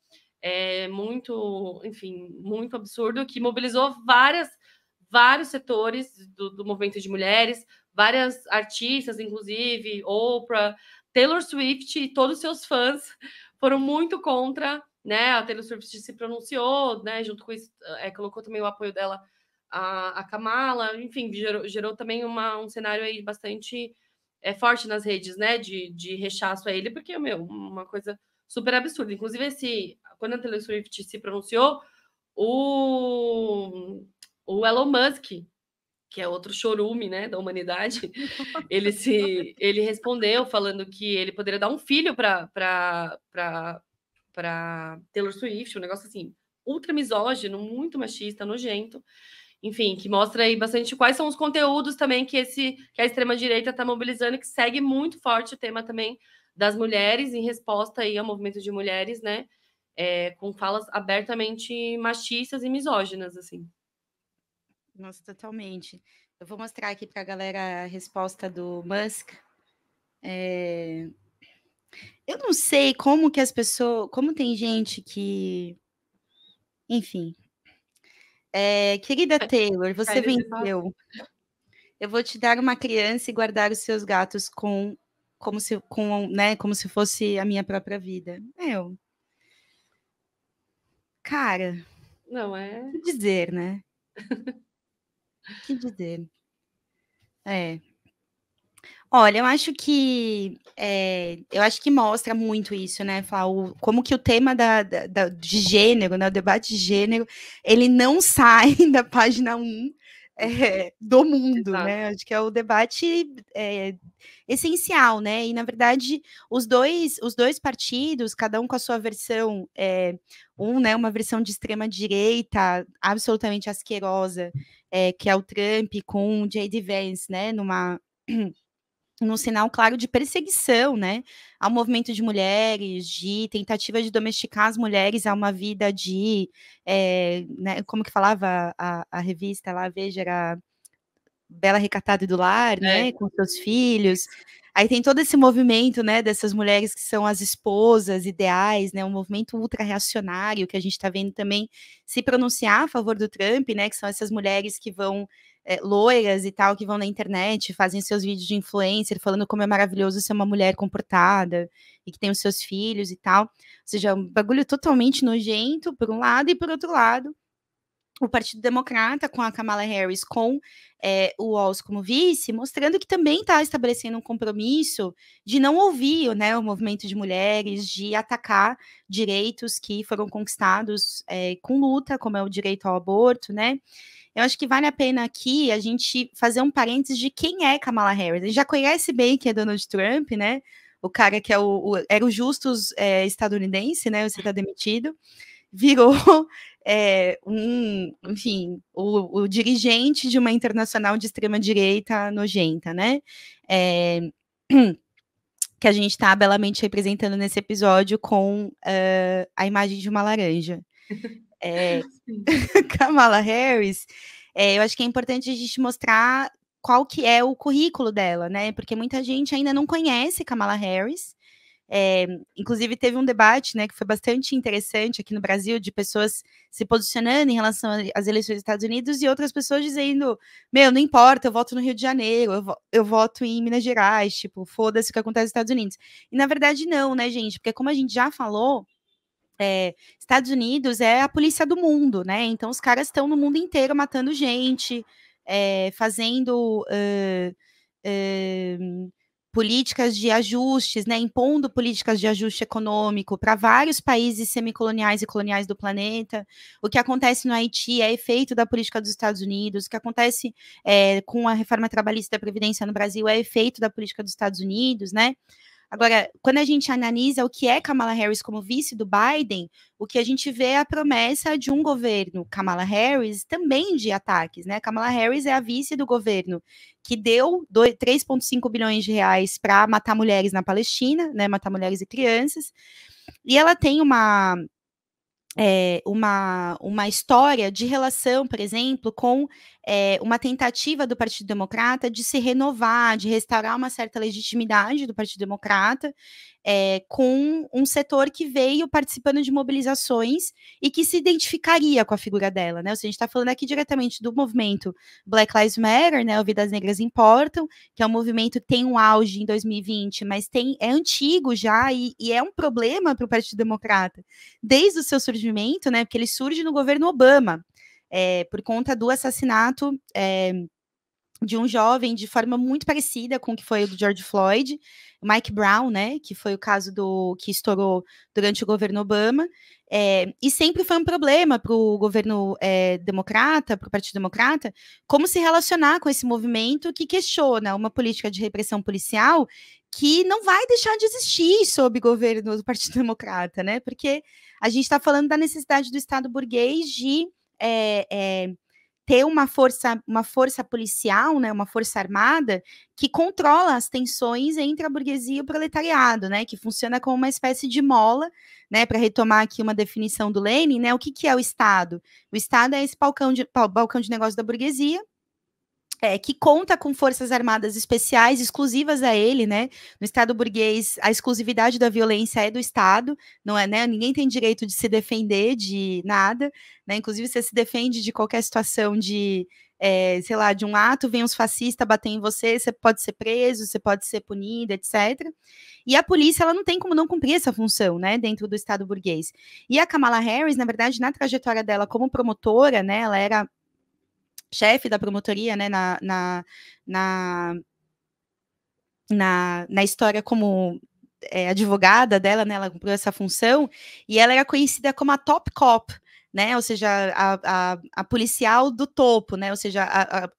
S2: é, muito, enfim, muito absurdo, que mobilizou várias vários setores do, do movimento de mulheres, várias artistas, inclusive Oprah, Taylor Swift e todos seus fãs foram muito contra, né? A Taylor Swift se pronunciou, né? Junto com isso, é, colocou também o apoio dela a, Kamala, enfim, gerou, gerou também uma, um cenário aí bastante é, forte nas redes, né? De, de rechaço a ele, porque, meu, uma coisa super absurda. Inclusive, esse, quando a Taylor Swift se pronunciou, o o Elon Musk, que é outro chorume né, da humanidade, ele se ele respondeu falando que ele poderia dar um filho para Taylor Swift, um negócio assim, ultra misógino, muito machista, nojento. Enfim, que mostra aí bastante quais são os conteúdos também que esse que a extrema direita está mobilizando e que segue muito forte o tema também das mulheres em resposta aí ao movimento de mulheres, né? É, com falas abertamente machistas e misóginas, assim.
S1: Nossa, totalmente. Eu vou mostrar aqui para a galera a resposta do Musk. É... Eu não sei como que as pessoas. Como tem gente que. Enfim. É... Querida Taylor, você venceu. Eu vou te dar uma criança e guardar os seus gatos com. Como se, com, né, como se fosse a minha própria vida. Eu. Cara.
S2: Não é. Dizer,
S1: né? Que dizer. É. Olha, eu acho que é, eu acho que mostra muito isso, né? o como que o tema da, da, da, de gênero, né, o debate de gênero, ele não sai da página 1, é, do mundo, Exato. né? Acho que é o debate é, essencial, né? E na verdade os dois os dois partidos, cada um com a sua versão, é, um, né, uma versão de extrema direita absolutamente asquerosa, eh, que é o Trump com o J.D. Vance, né? Numa num sinal claro de perseguição, né, ao movimento de mulheres, de tentativa de domesticar as mulheres a uma vida de, é, né, como que falava a, a revista lá, Veja, era Bela Recatada do Lar, né, é. né, com seus filhos, Aí tem todo esse movimento, né, dessas mulheres que são as esposas ideais, né, um movimento ultra-reacionário que a gente está vendo também se pronunciar a favor do Trump, né, que são essas mulheres que vão é, loiras e tal que vão na internet, fazem seus vídeos de influencer, falando como é maravilhoso ser uma mulher comportada e que tem os seus filhos e tal. Ou seja, é um bagulho totalmente nojento, por um lado, e por outro lado, o Partido Democrata, com a Kamala Harris, com é, o Walls como vice, mostrando que também está estabelecendo um compromisso de não ouvir né, o movimento de mulheres, de atacar direitos que foram conquistados é, com luta, como é o direito ao aborto, né? eu acho que vale a pena aqui a gente fazer um parênteses de quem é Kamala Harris. A gente já conhece bem quem é Donald Trump, né? O cara que é o, o era o justus é, estadunidense, né? Você está demitido, virou é, um, enfim, o, o, dirigente de uma internacional de extrema direita nojenta, né? É, que a gente está belamente representando nesse episódio com uh, a imagem de uma laranja é, Kamala Harris, é, eu acho que é importante a gente mostrar qual que é o currículo dela, né? Porque muita gente ainda não conhece Kamala Harris. É, inclusive, teve um debate né, que foi bastante interessante aqui no Brasil, de pessoas se posicionando em relação às eleições dos Estados Unidos e outras pessoas dizendo: Meu, não importa, eu voto no Rio de Janeiro, eu, vo eu voto em Minas Gerais, tipo, foda-se o que acontece nos Estados Unidos. E na verdade, não, né, gente? Porque, como a gente já falou, é, Estados Unidos é a polícia do mundo, né? Então os caras estão no mundo inteiro matando gente, é, fazendo uh, uh, políticas de ajustes, né? Impondo políticas de ajuste econômico para vários países semicoloniais e coloniais do planeta. O que acontece no Haiti é efeito da política dos Estados Unidos. O que acontece é, com a reforma trabalhista da Previdência no Brasil é efeito da política dos Estados Unidos, né? Agora, quando a gente analisa o que é Kamala Harris como vice do Biden, o que a gente vê é a promessa de um governo, Kamala Harris, também de ataques, né? Kamala Harris é a vice do governo que deu 3,5 bilhões de reais para matar mulheres na Palestina, né? Matar mulheres e crianças. E ela tem uma é, uma, uma história de relação, por exemplo, com é, uma tentativa do Partido Democrata de se renovar, de restaurar uma certa legitimidade do Partido Democrata, é, com um setor que veio participando de mobilizações e que se identificaria com a figura dela, né? Ou seja, a gente está falando aqui diretamente do movimento Black Lives Matter, né? O Vidas Negras Importam, que é um movimento que tem um auge em 2020, mas tem é antigo já e, e é um problema para o Partido Democrata desde o seu surgimento, né? Porque ele surge no governo Obama é, por conta do assassinato é, de um jovem de forma muito parecida com o que foi o do George Floyd, Mike Brown, né, que foi o caso do que estourou durante o governo Obama, é, e sempre foi um problema para o governo é, democrata, para o Partido Democrata, como se relacionar com esse movimento que questiona uma política de repressão policial que não vai deixar de existir sob governo do Partido Democrata, né? Porque a gente está falando da necessidade do Estado burguês de é, é, ter uma força, uma força policial, né, uma força armada que controla as tensões entre a burguesia e o proletariado, né, que funciona como uma espécie de mola, né, para retomar aqui uma definição do Lenin, né, o que, que é o Estado? O Estado é esse balcão de, balcão de negócio da burguesia, é, que conta com forças armadas especiais exclusivas a ele, né? No Estado burguês, a exclusividade da violência é do Estado, não é, né? Ninguém tem direito de se defender de nada, né? Inclusive, você se defende de qualquer situação de, é, sei lá, de um ato, vem uns fascistas bater em você, você pode ser preso, você pode ser punido, etc. E a polícia, ela não tem como não cumprir essa função, né, dentro do Estado burguês. E a Kamala Harris, na verdade, na trajetória dela como promotora, né, ela era chefe da promotoria, né, na, na, na, na, na história como é, advogada dela, né, ela cumpriu essa função, e ela era conhecida como a top cop, né, ou seja, a, a, a policial do topo, né, ou seja,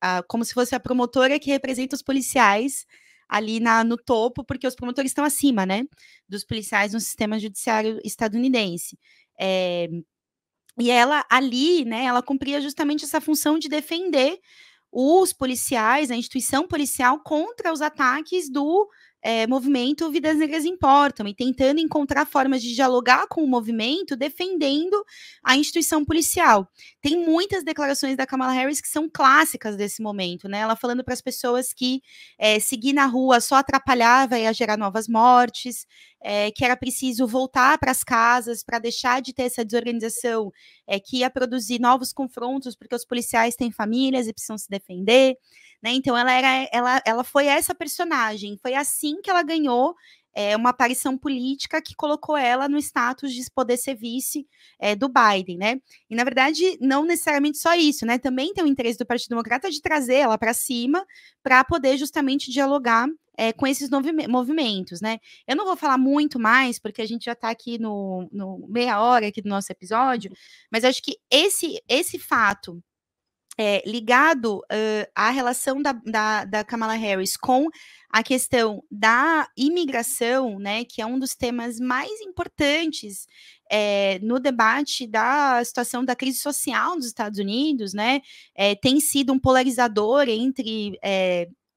S1: a, como se fosse a promotora que representa os policiais ali na, no topo, porque os promotores estão acima, né, dos policiais no sistema judiciário estadunidense. É, e ela ali, né, ela cumpria justamente essa função de defender os policiais, a instituição policial contra os ataques do é, movimento Vidas Negras Importam e tentando encontrar formas de dialogar com o movimento, defendendo a instituição policial. Tem muitas declarações da Kamala Harris que são clássicas desse momento, né? Ela falando para as pessoas que é, seguir na rua só atrapalhava e ia gerar novas mortes, é, que era preciso voltar para as casas para deixar de ter essa desorganização, é, que ia produzir novos confrontos, porque os policiais têm famílias e precisam se defender. Né? Então ela era ela, ela foi essa personagem, foi assim que ela ganhou é, uma aparição política que colocou ela no status de poder ser vice é, do Biden, né? E na verdade, não necessariamente só isso, né? Também tem o interesse do Partido Democrata de trazer ela para cima para poder justamente dialogar é, com esses movimentos, né? Eu não vou falar muito mais, porque a gente já está aqui no, no, meia hora aqui do nosso episódio, mas acho que esse, esse fato é, ligado uh, à relação da, da, da, Kamala Harris com a questão da imigração, né, que é um dos temas mais importantes é, no debate da situação da crise social dos Estados Unidos, né, é, tem sido um polarizador entre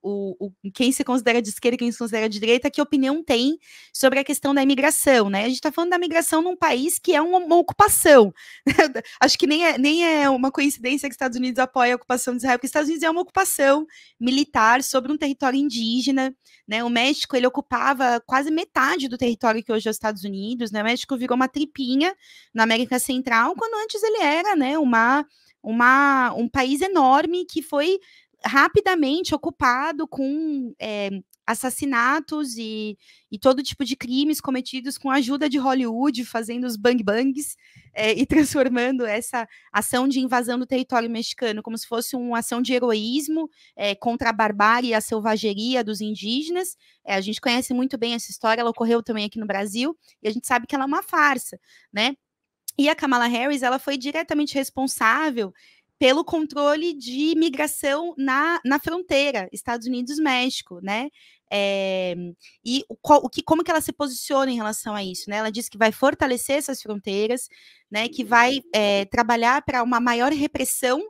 S1: o, o, quem se considera de esquerda e quem se considera de direita, que opinião tem sobre a questão da imigração, né? A gente está falando da migração num país que é uma, uma ocupação. Acho que nem é, nem é uma coincidência que os Estados Unidos apoia a ocupação de Israel, porque os Estados Unidos é uma ocupação militar sobre um território indígena, né? O México, ele ocupava quase metade do território que hoje é os Estados Unidos, né? O México virou uma tripinha na América Central, quando antes ele era, né, uma... Uma, um país enorme que foi rapidamente ocupado com é, assassinatos e, e, todo tipo de crimes cometidos com a ajuda de Hollywood, fazendo os bang bangs é, e transformando essa ação de invasão do território mexicano como se fosse uma ação de heroísmo é, contra a barbárie e a selvageria dos indígenas. É, a gente conhece muito bem essa história, ela ocorreu também aqui no Brasil e a gente sabe que ela é uma farsa, né? E a Kamala Harris, ela foi diretamente responsável pelo controle de migração na, na fronteira Estados Unidos-México, né? É, e o, o, que, como que ela se posiciona em relação a isso? Né? Ela diz que vai fortalecer essas fronteiras, né? Que vai é, trabalhar para uma maior repressão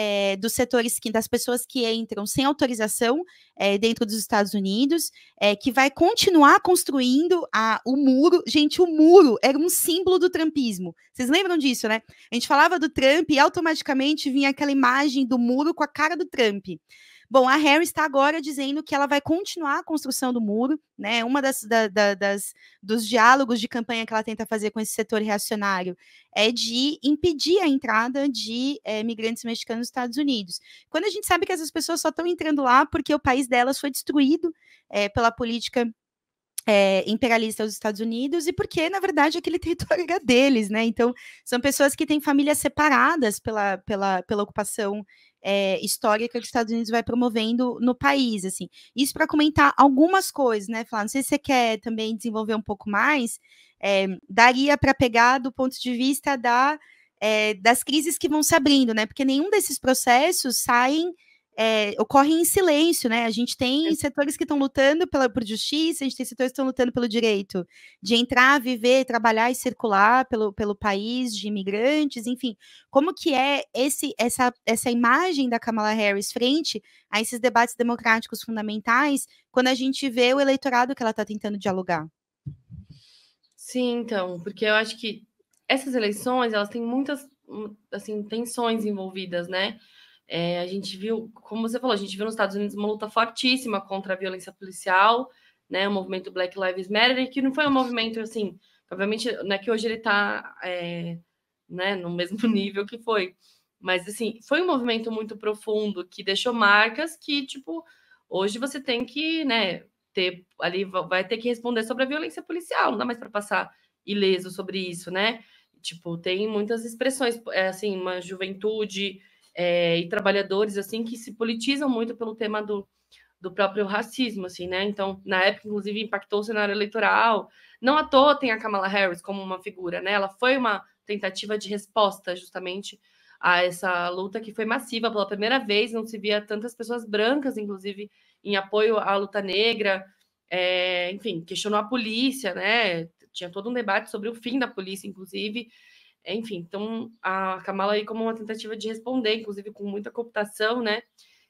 S1: é, dos setores que, das pessoas que entram sem autorização é, dentro dos Estados Unidos, é, que vai continuar construindo a, o muro. Gente, o muro era um símbolo do trumpismo. Vocês lembram disso, né? A gente falava do Trump e automaticamente vinha aquela imagem do muro com a cara do Trump. Bom, a Harry está agora dizendo que ela vai continuar a construção do muro, né? Uma das, da, da, das dos diálogos de campanha que ela tenta fazer com esse setor reacionário é de impedir a entrada de é, eh, migrantes mexicanos nos Estados Unidos. Quando a gente sabe que essas pessoas só estão entrando lá porque o país delas foi destruído é, pela política é, imperialista dos Estados Unidos e porque, na verdade, aquele território era deles, né? Então, são pessoas que têm famílias separadas pela, pela, pela ocupação é, histórica que os Estados Unidos vai promovendo no país, assim. Isso para comentar algumas coisas, né? Falar, não sei se você quer também desenvolver um pouco mais, é, daria para pegar do ponto de vista da, é, das crises que vão se abrindo, né? Porque nenhum desses processos saem é, ocorrem em silêncio, né? A gente tem setores que estão lutando pela, por justiça, a gente tem setores que estão lutando pelo direito de entrar, viver, trabalhar e circular pelo, pelo país, de imigrantes, enfim. Como que é esse, essa, essa imagem da Kamala Harris frente a esses debates democráticos fundamentais quando a gente vê o eleitorado que ela está tentando dialogar?
S2: Sim, então, porque eu acho que essas eleições, elas têm muitas assim, tensões envolvidas, né? É, a gente viu, como você falou, a gente viu nos Estados Unidos uma luta fortíssima contra a violência policial, né? O movimento Black Lives Matter, que não foi um movimento assim, obviamente, não é que hoje ele está é, né, no mesmo nível que foi. Mas assim, foi um movimento muito profundo que deixou marcas que, tipo, hoje você tem que, né, ter ali, vai ter que responder sobre a violência policial, não dá mais para passar ileso sobre isso, né? Tipo, tem muitas expressões, é, assim, uma juventude é, e trabalhadores assim que se politizam muito pelo tema do, do próprio racismo, assim, né? Então, na época, inclusive, impactou o cenário eleitoral. Não à toa tem a Kamala Harris como uma figura, né? Ela foi uma tentativa de resposta justamente a essa luta que foi massiva pela primeira vez, não se via tantas pessoas brancas, inclusive, em apoio à luta negra, é, enfim, questionou a polícia, né? Tinha todo um debate sobre o fim da polícia, inclusive, enfim, então a Kamala aí como uma tentativa de responder, inclusive com muita cooptação, né?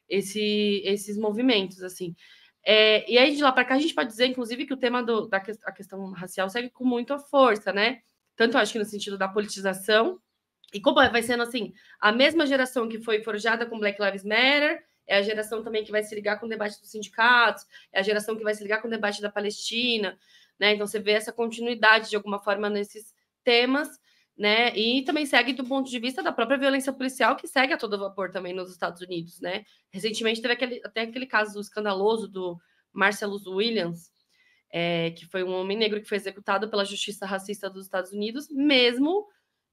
S2: Esse, esses movimentos, assim. É, e aí, de lá para cá, a gente pode dizer, inclusive, que o tema do, da que, questão racial segue com muita força, né? Tanto acho que no sentido da politização, e como vai sendo assim, a mesma geração que foi forjada com Black Lives Matter, é a geração também que vai se ligar com o debate dos sindicatos, é a geração que vai se ligar com o debate da Palestina, né? Então você vê essa continuidade de alguma forma nesses temas, né? E também segue do ponto de vista da própria violência policial, que segue a todo vapor também nos Estados Unidos, né? Recentemente teve aquele, até aquele caso escandaloso do Marcellus Williams, é, que foi um homem negro que foi executado pela justiça racista dos Estados Unidos, mesmo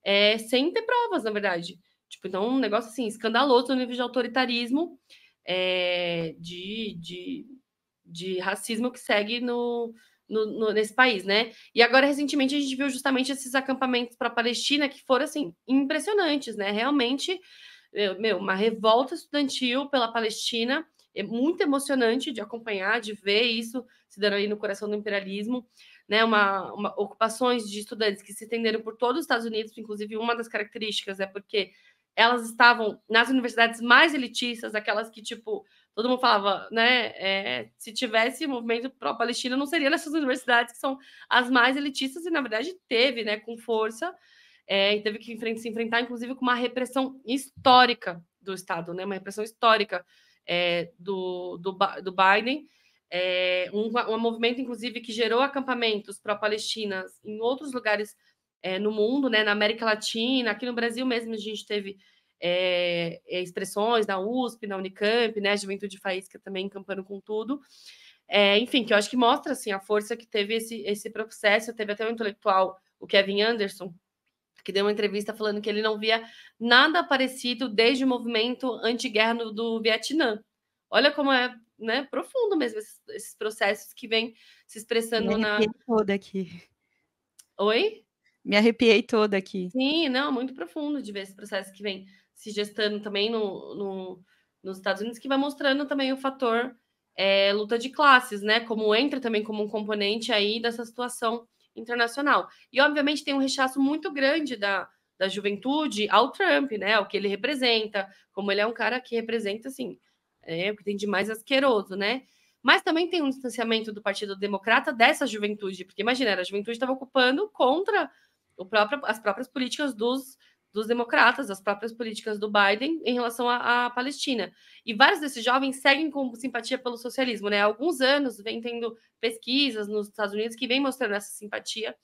S2: é, sem ter provas, na verdade. Tipo, então, um negócio assim, escandaloso no nível de autoritarismo, é, de, de, de racismo que segue no, no, no, nesse país, né? E agora, recentemente, a gente viu justamente esses acampamentos para a Palestina que foram, assim, impressionantes, né? Realmente, é, meu, uma revolta estudantil pela Palestina. É muito emocionante de acompanhar, de ver isso se dando aí no coração do imperialismo. Né, uma, uma, ocupações de estudantes que se estenderam por todos os Estados Unidos, inclusive uma das características é porque elas estavam nas universidades mais elitistas, aquelas que, tipo, todo mundo falava, né? É, se tivesse movimento pró-Palestina, não seria nessas universidades que são as mais elitistas, e na verdade teve, né, com força, é, e teve que se enfrentar, inclusive, com uma repressão histórica do Estado, né? Uma repressão histórica é, do, do, do Biden. É, um, um, movimento, inclusive, que gerou acampamentos pró-Palestina em outros lugares é, no mundo, né? Na América Latina, aqui no Brasil mesmo a gente teve é, expressões na USP, na Unicamp, né? Juventude Faísca também encampando com tudo. É, enfim, que eu acho que mostra assim, a força que teve esse, esse processo. Teve até um intelectual, o Kevin Anderson, que deu uma entrevista falando que ele não via nada parecido desde o movimento anti-guerra do Vietnã. Olha como é né, profundo mesmo esses, esses processos que vêm se expressando Me na.
S1: toda aqui. Oi? Me arrepiei toda aqui.
S2: Sim, não, muito profundo de ver esse processo que vem se gestando também no, no, nos Estados Unidos, que vai mostrando também o fator é, luta de classes, né? Como entra também como um componente aí dessa situação internacional. E, obviamente, tem um rechaço muito grande da, da juventude ao Trump, né? O que ele representa, como ele é um cara que representa, assim, é, o que tem de mais asqueroso, né? Mas também tem um distanciamento do Partido Democrata dessa juventude, porque imagina, a juventude estava ocupando contra próprio, as próprias políticas dos dos democratas, das próprias políticas do Biden em relação à, à, Palestina. E vários desses jovens seguem com simpatia pelo socialismo, né? Há alguns anos vem tendo pesquisas nos Estados Unidos que vem mostrando essa simpatia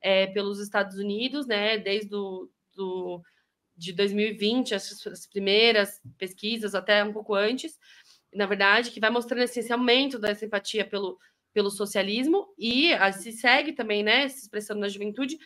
S2: é, pelos Estados Unidos, né? Desde do, de 2020, as, as primeiras pesquisas, até um pouco antes, na verdade, que vai mostrando esse aumento da simpatia pelo, pelo socialismo e se segue também, né? Se expressando na juventude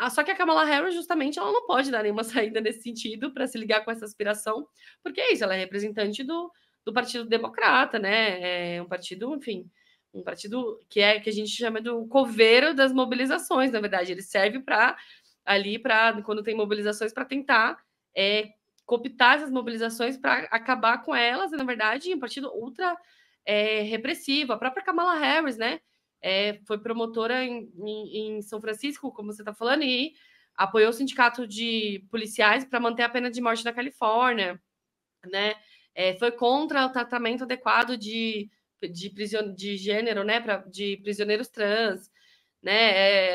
S2: ah, só que a Kamala Harris, justamente, ela não pode dar nenhuma saída nesse sentido para se ligar com essa aspiração, porque é isso, ela é representante do, do Partido Democrata, né? É um partido, enfim, um partido que é que a gente chama do coveiro das mobilizações, na verdade. Ele serve para ali para quando tem mobilizações para tentar é, cooptar essas mobilizações para acabar com elas, e, na verdade, um partido ultra é, repressivo. A própria Kamala Harris, né? é, foi promotora em, em, em, São Francisco, como você está falando, e apoiou o sindicato de policiais para manter a pena de morte na Califórnia, né? É, foi contra o tratamento adequado de, de, prision, de gênero, né? Pra, de prisioneiros trans, né?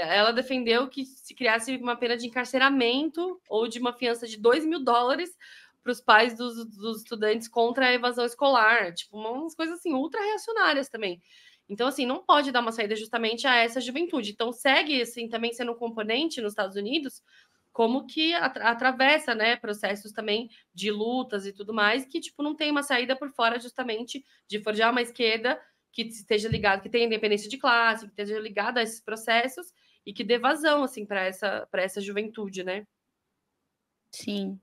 S2: É, ela defendeu que se criasse uma pena de encarceramento ou de uma fiança de 2 mil dólares para os pais dos, dos estudantes contra a evasão escolar, tipo, umas coisas assim ultra reacionárias também. Então, assim, não pode dar uma saída justamente a essa juventude. Então, segue, assim, também sendo um componente nos Estados Unidos, como que atravessa, né, processos também de lutas e tudo mais, que, tipo, não tem uma saída por fora justamente de forjar uma esquerda que esteja ligada, que tenha independência de classe, que esteja ligada a esses processos e que dê vazão, assim, para essa, essa juventude, né?
S1: Sim.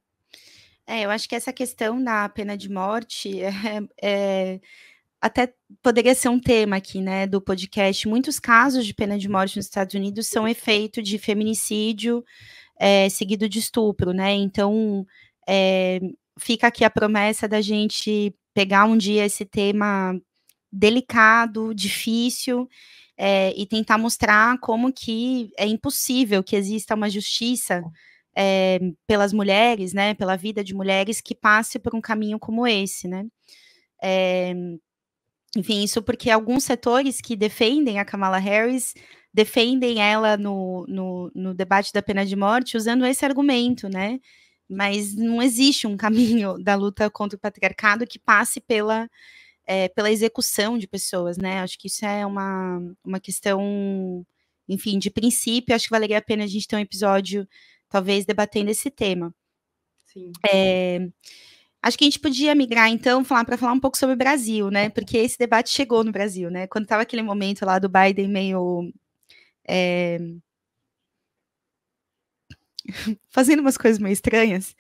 S1: É, eu acho que essa questão da pena de morte é... é até poderia ser um tema aqui, né, do podcast. Muitos casos de pena de morte nos Estados Unidos são efeito de feminicídio é, seguido de estupro, né? Então, é, fica aqui a promessa da gente pegar um dia esse tema delicado, difícil, é, e tentar mostrar como que é impossível que exista uma justiça pelas mulheres, né, pela vida de mulheres que passe por um caminho como esse, né? É, enfim, isso porque alguns setores que defendem a Kamala Harris defendem ela no, no, no debate da pena de morte usando esse argumento, né? Mas não existe um caminho da luta contra o patriarcado que passe pela, é, pela execução de pessoas, né? Acho que isso é uma, uma questão, enfim, de princípio. Acho que valeria a pena a gente ter um episódio, talvez, debatendo esse tema. Sim. É, Acho que a gente podia migrar, então, falar para falar um pouco sobre o Brasil, né? Porque esse debate chegou no Brasil, né? Quando estava aquele momento lá do Biden meio. É... fazendo umas coisas meio estranhas,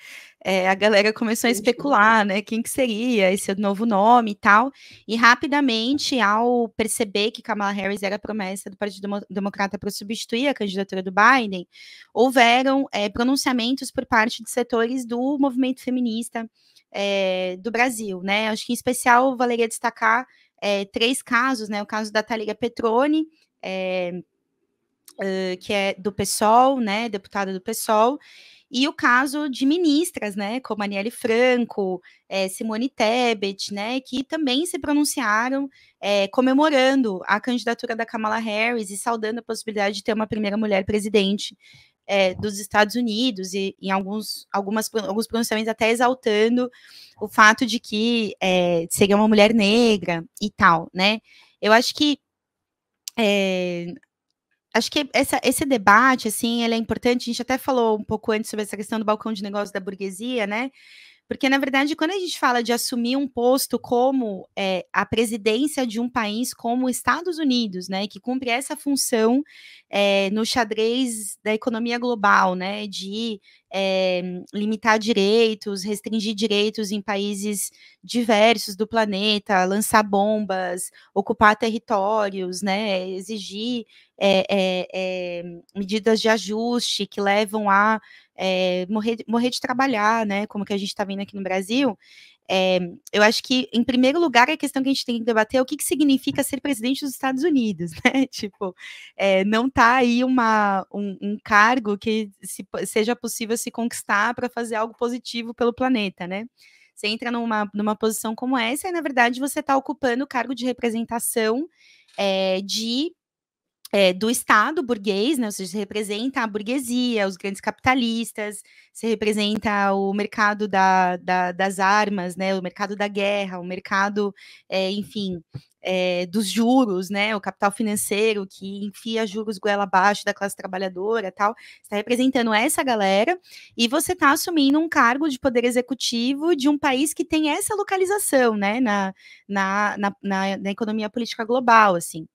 S1: é, a galera começou a especular, né? Quem que seria esse novo nome e tal. E rapidamente, ao perceber que Kamala Harris era promessa do Partido Democrata para substituir a candidatura do Biden, houveram é, pronunciamentos por parte de setores do movimento feminista é, do Brasil, né? Acho que em especial valeria destacar é, três casos, né? O caso da Taliga Petroni, é, que é do PSOL, né? Deputada do PSOL, e o caso de ministras, né, como Aniele Franco, é, Simone Tebet, né, que também se pronunciaram é, comemorando a candidatura da Kamala Harris e saudando a possibilidade de ter uma primeira mulher presidente é, dos Estados Unidos e em alguns, algumas, alguns pronunciamentos até exaltando o fato de que é, eh, seria uma mulher negra e tal, né? Eu acho que é, acho que essa, esse debate, assim, ele é importante. A gente até falou um pouco antes sobre essa questão do balcão de negócios da burguesia, né? Porque, na verdade, quando a gente fala de assumir um posto como é, a presidência de um país como Estados Unidos, né, que cumpre essa função é, no xadrez da economia global, né, de é, limitar direitos, restringir direitos em países diversos do planeta, lançar bombas, ocupar territórios, né, exigir é, é, medidas de ajuste que levam a morrer, morrer de trabalhar, né? Como que a gente está vendo aqui no Brasil. eu acho que, em primeiro lugar, a questão que a gente tem que debater é o que, que significa ser presidente dos Estados Unidos, né? Tipo, não tá aí uma, um, um cargo que se, seja possível se conquistar para fazer algo positivo pelo planeta, né? Você entra numa, numa posição como essa e, na verdade, você está ocupando o cargo de representação é, de é, do Estado burguês, né? Ou seja, se representa a burguesia, os grandes capitalistas, se representa o mercado da, da, das armas, né? O mercado da guerra, o mercado, é, enfim, é, dos juros, né? O capital financeiro que enfia juros goela abaixo da classe trabalhadora, tal. Está representando essa galera e você está assumindo um cargo de poder executivo de um país que tem essa localização, né? na, na, na, na economia política global, assim.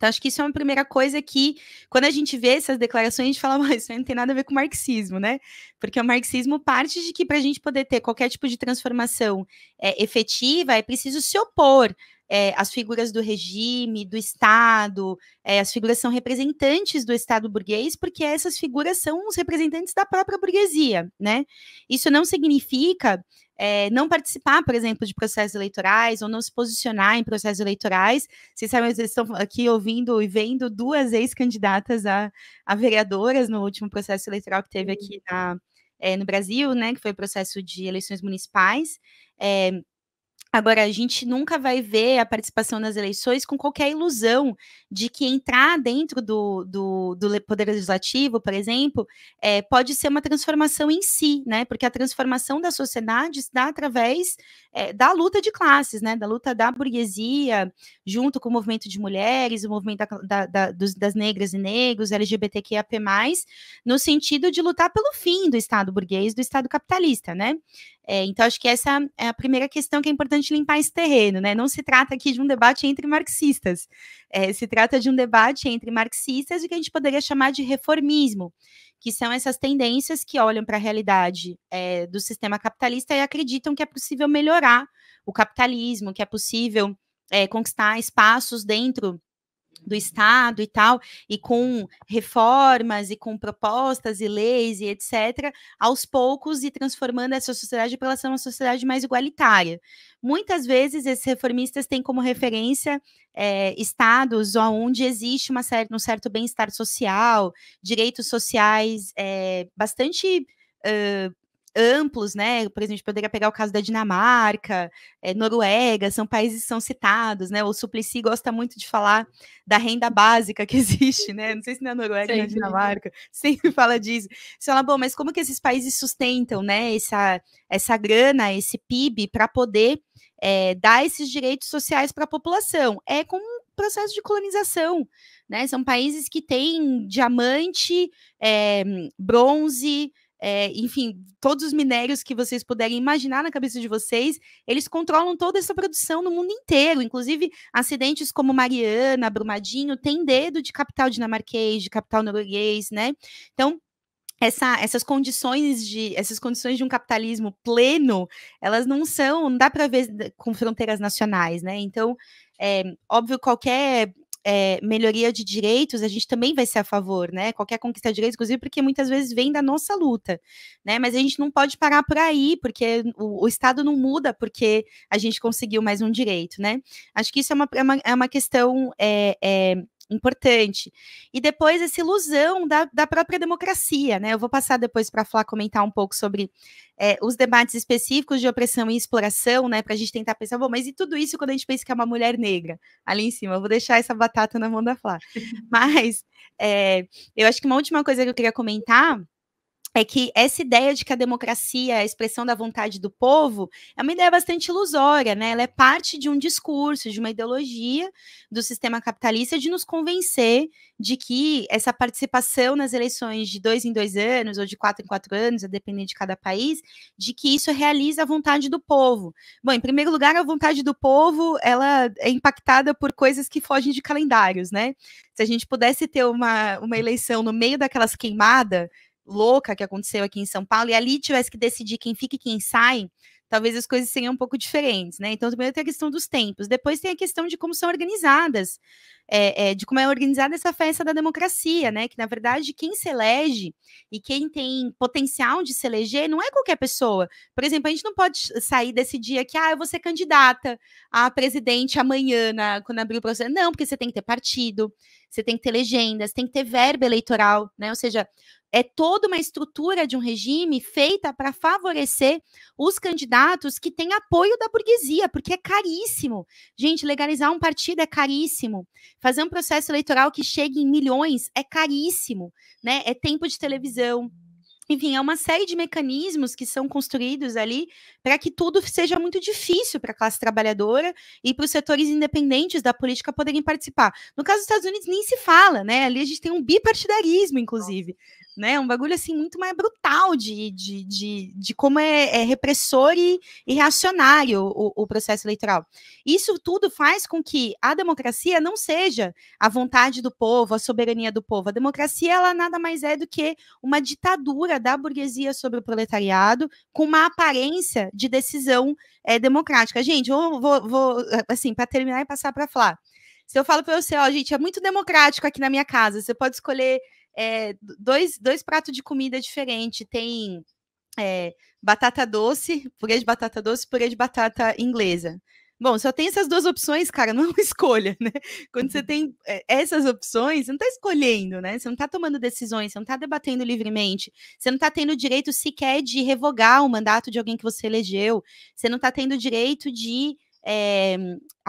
S1: Então, acho que isso é uma primeira coisa que, quando a gente vê essas declarações, a gente fala, mas isso não tem nada a ver com o marxismo, né? Porque o marxismo parte de que, para a gente poder ter qualquer tipo de transformação é, efetiva, é preciso se opor é, figuras do regime, do Estado, é, as figuras são representantes do Estado burguês, porque essas figuras são os representantes da própria burguesia, né? Isso não significa é, não participar, por exemplo, de processos eleitorais ou não se posicionar em processos eleitorais. Vocês sabem, vocês estão aqui ouvindo e vendo duas ex-candidatas a, a, vereadoras no último processo eleitoral que teve aqui na, é, no Brasil, né, que foi o processo de eleições municipais. É, Agora, a gente nunca vai ver a participação nas eleições com qualquer ilusão de que entrar dentro do, do, do Poder Legislativo, por exemplo, é, pode ser uma transformação em si, né? Porque a transformação da sociedade está dá através é, da luta de classes, né? Da luta da burguesia, junto com o movimento de mulheres, o movimento da, da, dos, das negras e negros, LGBTQIAP+, no sentido de lutar pelo fim do Estado burguês, do Estado capitalista, né? É, então, acho que essa é a primeira questão que é importante limpar esse terreno, né? Não se trata aqui de um debate entre marxistas, é, se trata de um debate entre marxistas e que a gente poderia chamar de reformismo, que são essas tendências que olham para a realidade é, do sistema capitalista e acreditam que é possível melhorar o capitalismo, que é possível é, conquistar espaços dentro do Estado e tal, e com reformas e com propostas e leis e etc., aos poucos e transformando essa sociedade para ela ser uma sociedade mais igualitária. Muitas vezes esses reformistas têm como referência é, estados onde existe uma certa, um certo bem-estar social, direitos sociais é, bastante. Uh, amplos, né? Por exemplo, poderia pegar o caso da Dinamarca, é, Noruega, são países que são citados, né? O Suplicy gosta muito de falar da renda básica que existe, né? Não sei se na Noruega ou na Dinamarca, sempre fala disso. Você fala, bom, mas como que esses países sustentam, né? Essa, essa grana, esse PIB, para poder é, dar esses direitos sociais para a população? É com um processo de colonização, né? São países que têm diamante, é, bronze, é, enfim, todos os minérios que vocês puderem imaginar na cabeça de vocês, eles controlam toda essa produção no mundo inteiro. Inclusive, acidentes como Mariana, Brumadinho, tem dedo de capital dinamarquês, de capital norueguês, né? Então, essa, essas condições de essas condições de um capitalismo pleno, elas não são, não dá para ver eh, com fronteiras nacionais, né? Então, é, óbvio, qualquer é, melhoria de direitos, a gente também vai ser a favor, né? Qualquer conquista de direitos, inclusive porque muitas vezes vem da nossa luta, né? Mas a gente não pode parar por aí, porque o, o Estado não muda porque a gente conseguiu mais um direito, né? Acho que isso é uma, é uma, é uma questão. É, é importante. E depois essa ilusão da, da própria democracia, né? Eu vou passar depois para falar comentar um pouco sobre é, os debates específicos de opressão e exploração, né? Para a gente tentar pensar, bom, mas e tudo isso quando a gente pensa que é uma mulher negra ali em cima? Eu vou deixar essa batata na mão da Flá. mas é, eu acho que uma última coisa que eu queria comentar é que essa ideia de que a democracia é a expressão da vontade do povo é uma ideia bastante ilusória, né? Ela é parte de um discurso, de uma ideologia do sistema capitalista de nos convencer de que essa participação nas eleições de dois em dois anos ou de quatro em quatro anos, a depender de cada país, de que isso realiza a vontade do povo. Bom, em primeiro lugar, a vontade do povo ela é impactada por coisas que fogem de calendários, né? Se a gente pudesse ter uma, uma eleição no meio daquelas queimadas louca que aconteceu aqui em São Paulo, e ali tivesse que decidir quem fica e quem sai, talvez as coisas seriam um pouco diferentes, né? Então, primeiro tem a questão dos tempos, depois tem a questão de como são organizadas, é, é, de como é organizada essa festa da democracia, né? Que, na verdade, quem se elege e quem tem potencial de se eleger não é qualquer pessoa. Por exemplo, a gente não pode sair desse dia que, ah, eu vou ser candidata a presidente amanhã, na, quando abrir o processo. Não, porque você tem que ter partido, você tem que ter legendas, tem que ter verba eleitoral, né? Ou seja, é toda uma estrutura de um regime feita para favorecer os candidatos que têm apoio da burguesia, porque é caríssimo. Gente, legalizar um partido é caríssimo. Fazer um processo eleitoral que chegue em milhões é caríssimo, né? É tempo de televisão, enfim, é uma série de mecanismos que são construídos ali para que tudo seja muito difícil para a classe trabalhadora e para os setores independentes da política poderem participar. No caso dos Estados Unidos, nem se fala, né? Ali a gente tem um bipartidarismo, inclusive. Nossa né? Um bagulho assim muito mais brutal de, de, de, de como é, é repressor e, e reacionário o, o, processo eleitoral. Isso tudo faz com que a democracia não seja a vontade do povo, a soberania do povo. A democracia ela nada mais é do que uma ditadura da burguesia sobre o proletariado com uma aparência de decisão é, democrática. Gente, eu vou, vou assim para terminar e passar para falar. Se eu falo para você, ó, gente, é muito democrático aqui na minha casa. Você pode escolher é, dois, dois pratos de comida diferente. Tem é, batata doce, purê de batata doce, purê de batata inglesa. Bom, só tem essas duas opções, cara, não é uma escolha, né? Quando você uhum. tem eh, essas opções, você não está escolhendo, né? Você não está tomando decisões, você não está debatendo livremente, você não está tendo direito sequer de revogar o mandato de alguém que você elegeu, você não está tendo direito de é,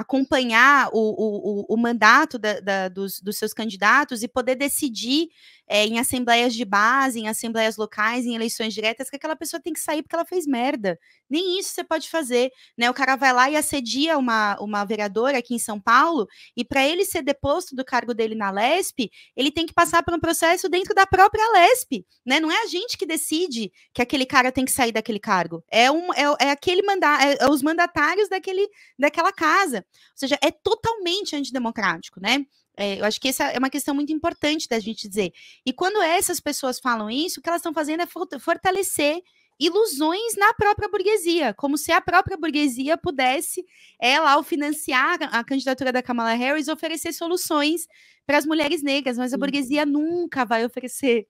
S1: acompanhar o, o, o mandato da, da, dos, dos, seus candidatos e poder decidir é, em assembleias de base, em assembleias locais, em eleições diretas, que aquela pessoa tem que sair porque ela fez merda. Nem isso você pode fazer. Né? O cara vai lá e assedia uma, uma vereadora aqui em São Paulo, e para ele ser deposto do cargo dele na LESP, ele tem que passar por um processo dentro da própria LESP. Né? Não é a gente que decide que aquele cara tem que sair daquele cargo. É, um, é, é aquele mandar é, é os mandatários daquele, daquela casa. Ou seja, é totalmente antidemocrático, né? É, eu acho que essa é uma questão muito importante da gente dizer. E quando essas pessoas falam isso, o que elas estão fazendo é fortalecer ilusões na própria burguesia, como se a própria burguesia pudesse, ela, ao financiar a candidatura da Kamala Harris, oferecer soluções para as mulheres negras, mas a burguesia nunca vai oferecer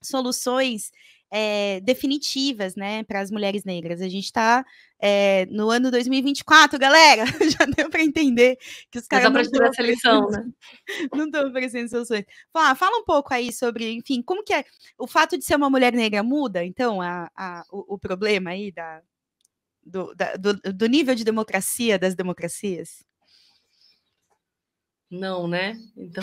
S1: soluções é, definitivas, né, para as mulheres negras. A gente está é, eh, no ano 2024, galera. Já deu para entender que os caras não tirar a seleção, né? Não estão oferecendo soluções. Fala, fala um pouco aí sobre, enfim, como que é o fato de ser uma mulher negra muda, então, a, a o, o, problema aí da do, da, do, do nível de democracia das democracias?
S2: Não, né? Então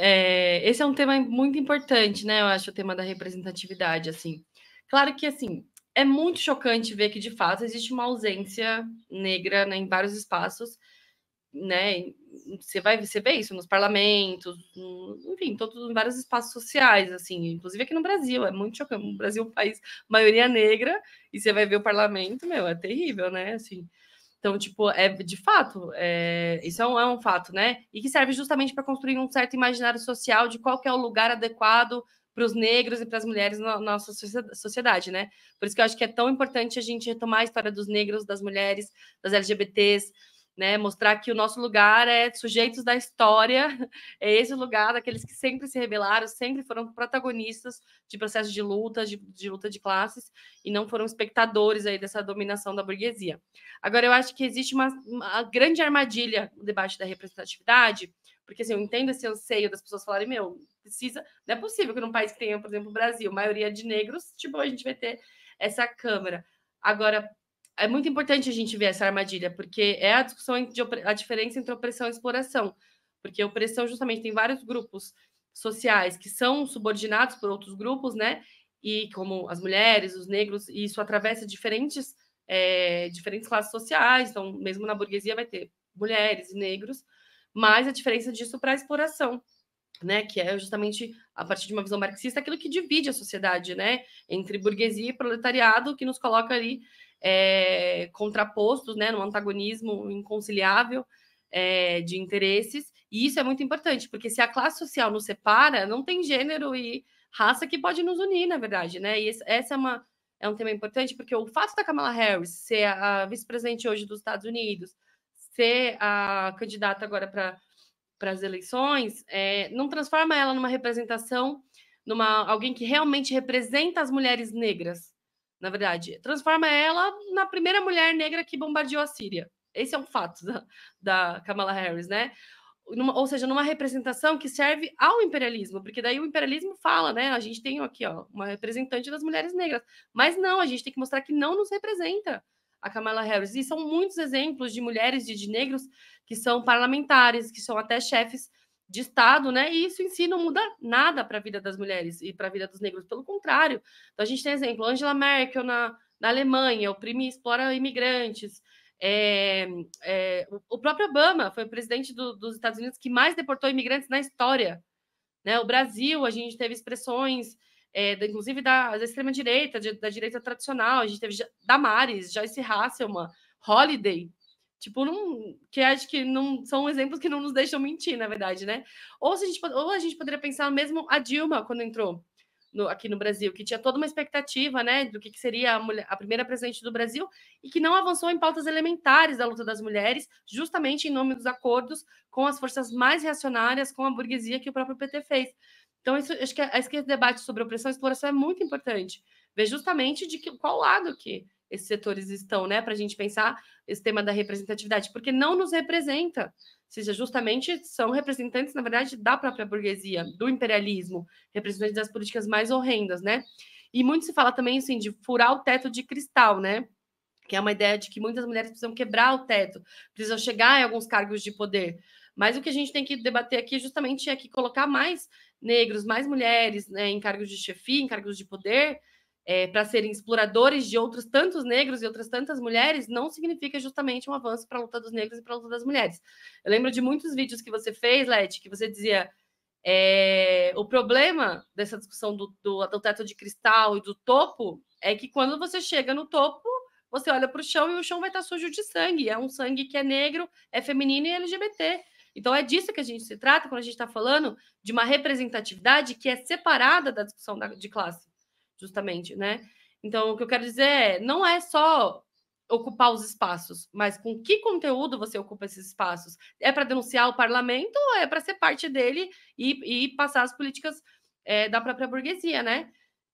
S2: é, esse é um tema muito importante, né? Eu acho o tema da representatividade, assim. Claro que, assim, é muito chocante ver que, de fato, existe uma ausência negra né, em vários espaços, né? Você vai você vê isso nos parlamentos, enfim, todos em vários espaços sociais, assim, inclusive aqui no Brasil, é muito chocante. O Brasil é um país maioria negra, e você vai ver o parlamento, meu, é terrível, né? Assim, então, tipo, é de fato, é, isso é um, é um, fato, né? E que serve justamente para construir um certo imaginário social de qual é o lugar adequado para os negros e para as mulheres na nossa sociedade, né? Por isso que eu acho que é tão importante a gente retomar a história dos negros, das mulheres, das LGBTs, né? Mostrar que o nosso lugar é sujeitos da história, é esse lugar daqueles que sempre se rebelaram, sempre foram protagonistas de processos de luta, de, de luta de classes, e não foram espectadores aí dessa dominação da burguesia. Agora, eu acho que existe uma, uma grande armadilha no debate da representatividade, porque assim, eu entendo esse anseio das pessoas falarem, meu, precisa. Não é possível que num país que tenha, por exemplo, o Brasil, maioria de negros, tipo, a gente vai ter essa câmara. Agora, é muito importante a gente ver essa armadilha, porque é a discussão entre a diferença entre opressão e exploração. Porque opressão, justamente, tem vários grupos sociais que são subordinados por outros grupos, né? E como as mulheres, os negros, e isso atravessa diferentes, é, diferentes classes sociais. Então, mesmo na burguesia vai ter mulheres e negros, mas a diferença disso para a exploração, né? Que é justamente a partir de uma visão marxista aquilo que divide a sociedade, né? Entre burguesia e proletariado, que nos coloca ali é, contrapostos, né, num antagonismo inconciliável é, de interesses. E isso é muito importante, porque se a classe social nos separa, não tem gênero e raça que pode nos unir, na verdade, né? E esse, essa é uma é um tema importante, porque o fato da Kamala Harris ser a vice-presidente hoje dos Estados Unidos, ser a candidata agora para para as eleições, é, não transforma ela numa representação, numa alguém que realmente representa as mulheres negras, na verdade. Transforma ela na primeira mulher negra que bombardeou a Síria. Esse é um fato da, da Kamala Harris, né? Numa, ou seja, numa representação que serve ao imperialismo, porque daí o imperialismo fala, né? A gente tem aqui, ó, uma representante das mulheres negras. Mas não, a gente tem que mostrar que não nos representa a Kamala Harris. E são muitos exemplos de mulheres e de negros que são parlamentares, que são até chefes de Estado, né? E isso em si não muda nada para a vida das mulheres e para a vida dos negros, pelo contrário. Então a gente tem exemplo, Angela Merkel na, na Alemanha, oprime explora imigrantes. É, é, o próprio Obama foi o presidente do, dos Estados Unidos que mais deportou imigrantes na história. Né? O Brasil, a gente teve expressões, é, da, inclusive da, da extrema-direita, da direita tradicional, a gente teve Damares, Joyce Hasselman, Holiday, Tipo, não, que acho que não são exemplos que não nos deixam mentir, na verdade, né? Ou, se a, gente, ou a gente poderia pensar mesmo a Dilma quando entrou no, aqui no Brasil, que tinha toda uma expectativa, né, do que, que seria a, mulher, a primeira presidente do Brasil e que não avançou em pautas elementares da luta das mulheres, justamente em nome dos acordos com as forças mais reacionárias, com a burguesia que o próprio PT fez. Então, isso, acho que é, é esse debate sobre opressão e exploração é muito importante. Ver justamente de que, qual lado que esses setores estão, né? Para a gente pensar esse tema da representatividade, porque não nos representa. Ou seja, justamente são representantes, na verdade, da própria burguesia, do imperialismo, representantes das políticas mais horrendas, né? E muito se fala também assim, de furar o teto de cristal, né? Que é uma ideia de que muitas mulheres precisam quebrar o teto, precisam chegar em alguns cargos de poder. Mas o que a gente tem que debater aqui justamente é que colocar mais negros, mais mulheres né, em cargos de chefia, em cargos de poder, é, para serem exploradores de outros tantos negros e outras tantas mulheres não significa justamente um avanço para a luta dos negros e para a luta das mulheres. Eu lembro de muitos vídeos que você fez, Let, que você dizia é, o problema dessa discussão do, do, do teto de cristal e do topo é que quando você chega no topo, você olha para o chão e o chão vai estar tá sujo de sangue. É um sangue que é negro, é feminino e é LGBT. Então é disso que a gente se trata quando a gente está falando de uma representatividade que é separada da discussão da, de classe justamente, né? Então, o que eu quero dizer é, não é só ocupar os espaços, mas com que conteúdo você ocupa esses espaços? É para denunciar o parlamento ou é para ser parte dele e, e passar as políticas é, da própria burguesia, né?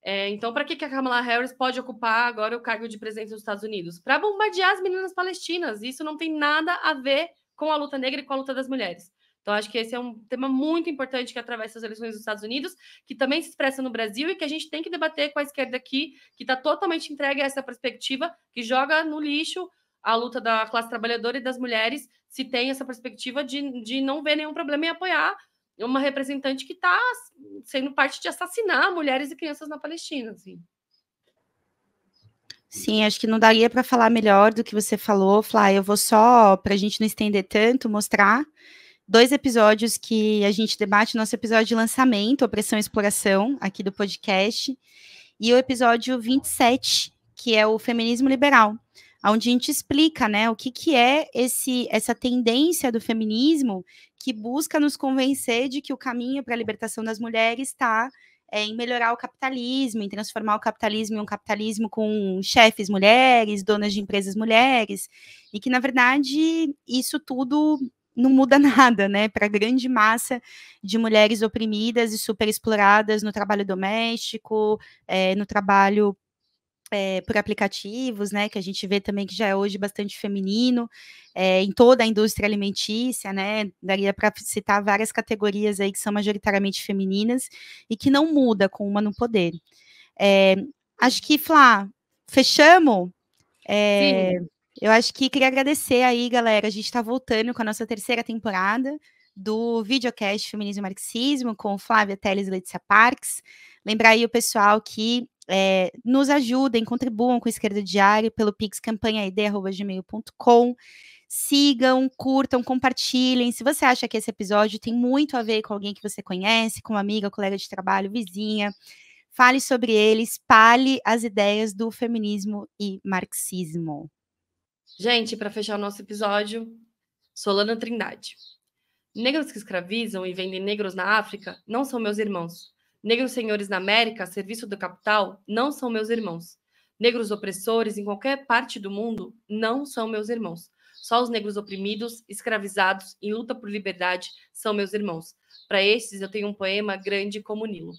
S2: É, então, para que, que a Kamala Harris pode ocupar agora o cargo de presidente dos Estados Unidos? Para bombardear as meninas palestinas. Isso não tem nada a ver com a luta negra e com a luta das mulheres. Então, acho que esse é um tema muito importante que atravessa as eleições dos Estados Unidos, que também se expressa no Brasil e que a gente tem que debater com a esquerda aqui, que está totalmente entregue a essa perspectiva, que joga no lixo a luta da classe trabalhadora e das mulheres, se tem essa perspectiva de, de não ver nenhum problema em apoiar uma representante que está sendo parte de assassinar mulheres e crianças na Palestina. Assim.
S1: Sim, acho que não daria para falar melhor do que você falou, Flá. Eu vou só, para a gente não estender tanto, mostrar dois episódios que a gente debate, nosso episódio de lançamento, Opressão e Exploração, aqui do podcast, e o episódio 27, que é o Feminismo Liberal, onde a gente explica né, o que, que é esse, essa tendência do feminismo que busca nos convencer de que o caminho para a libertação das mulheres está é, em melhorar o capitalismo, em transformar o capitalismo em um capitalismo com chefes mulheres, donas de empresas mulheres, e que, na verdade, isso tudo não muda nada, né? Para a grande massa de mulheres oprimidas e superexploradas no trabalho doméstico, é, no trabalho é, por aplicativos, né? Que a gente vê também que já é hoje bastante feminino, é, em toda a indústria alimentícia, né? Daria para citar várias categorias aí que são majoritariamente femininas e que não muda com uma no poder. acho que, Flá, fechamos? Sim. Eu acho que queria agradecer aí, galera. A gente está voltando com a nossa terceira temporada do videocast Feminismo e Marxismo com Flávia Teles e Letícia Parks. Lembrar aí o pessoal que é, nos ajudem, contribuam com o Esquerda Diário pelo Pix campanhaid.gmail.com. Sigam, curtam, compartilhem. Se você acha que esse episódio tem muito a ver com alguém que você conhece, com uma amiga, colega de trabalho, vizinha, fale sobre ele, espalhe as ideias do feminismo e marxismo.
S2: Gente, para fechar o nosso episódio, Solana Trindade. Negros que escravizam e vendem negros na África não são meus irmãos. Negros senhores na América, a serviço do capital, não são meus irmãos. Negros opressores em qualquer parte do mundo não são meus irmãos. Só os negros oprimidos, escravizados, em luta por liberdade, são meus irmãos. Para estes, eu tenho um poema grande como Nilo.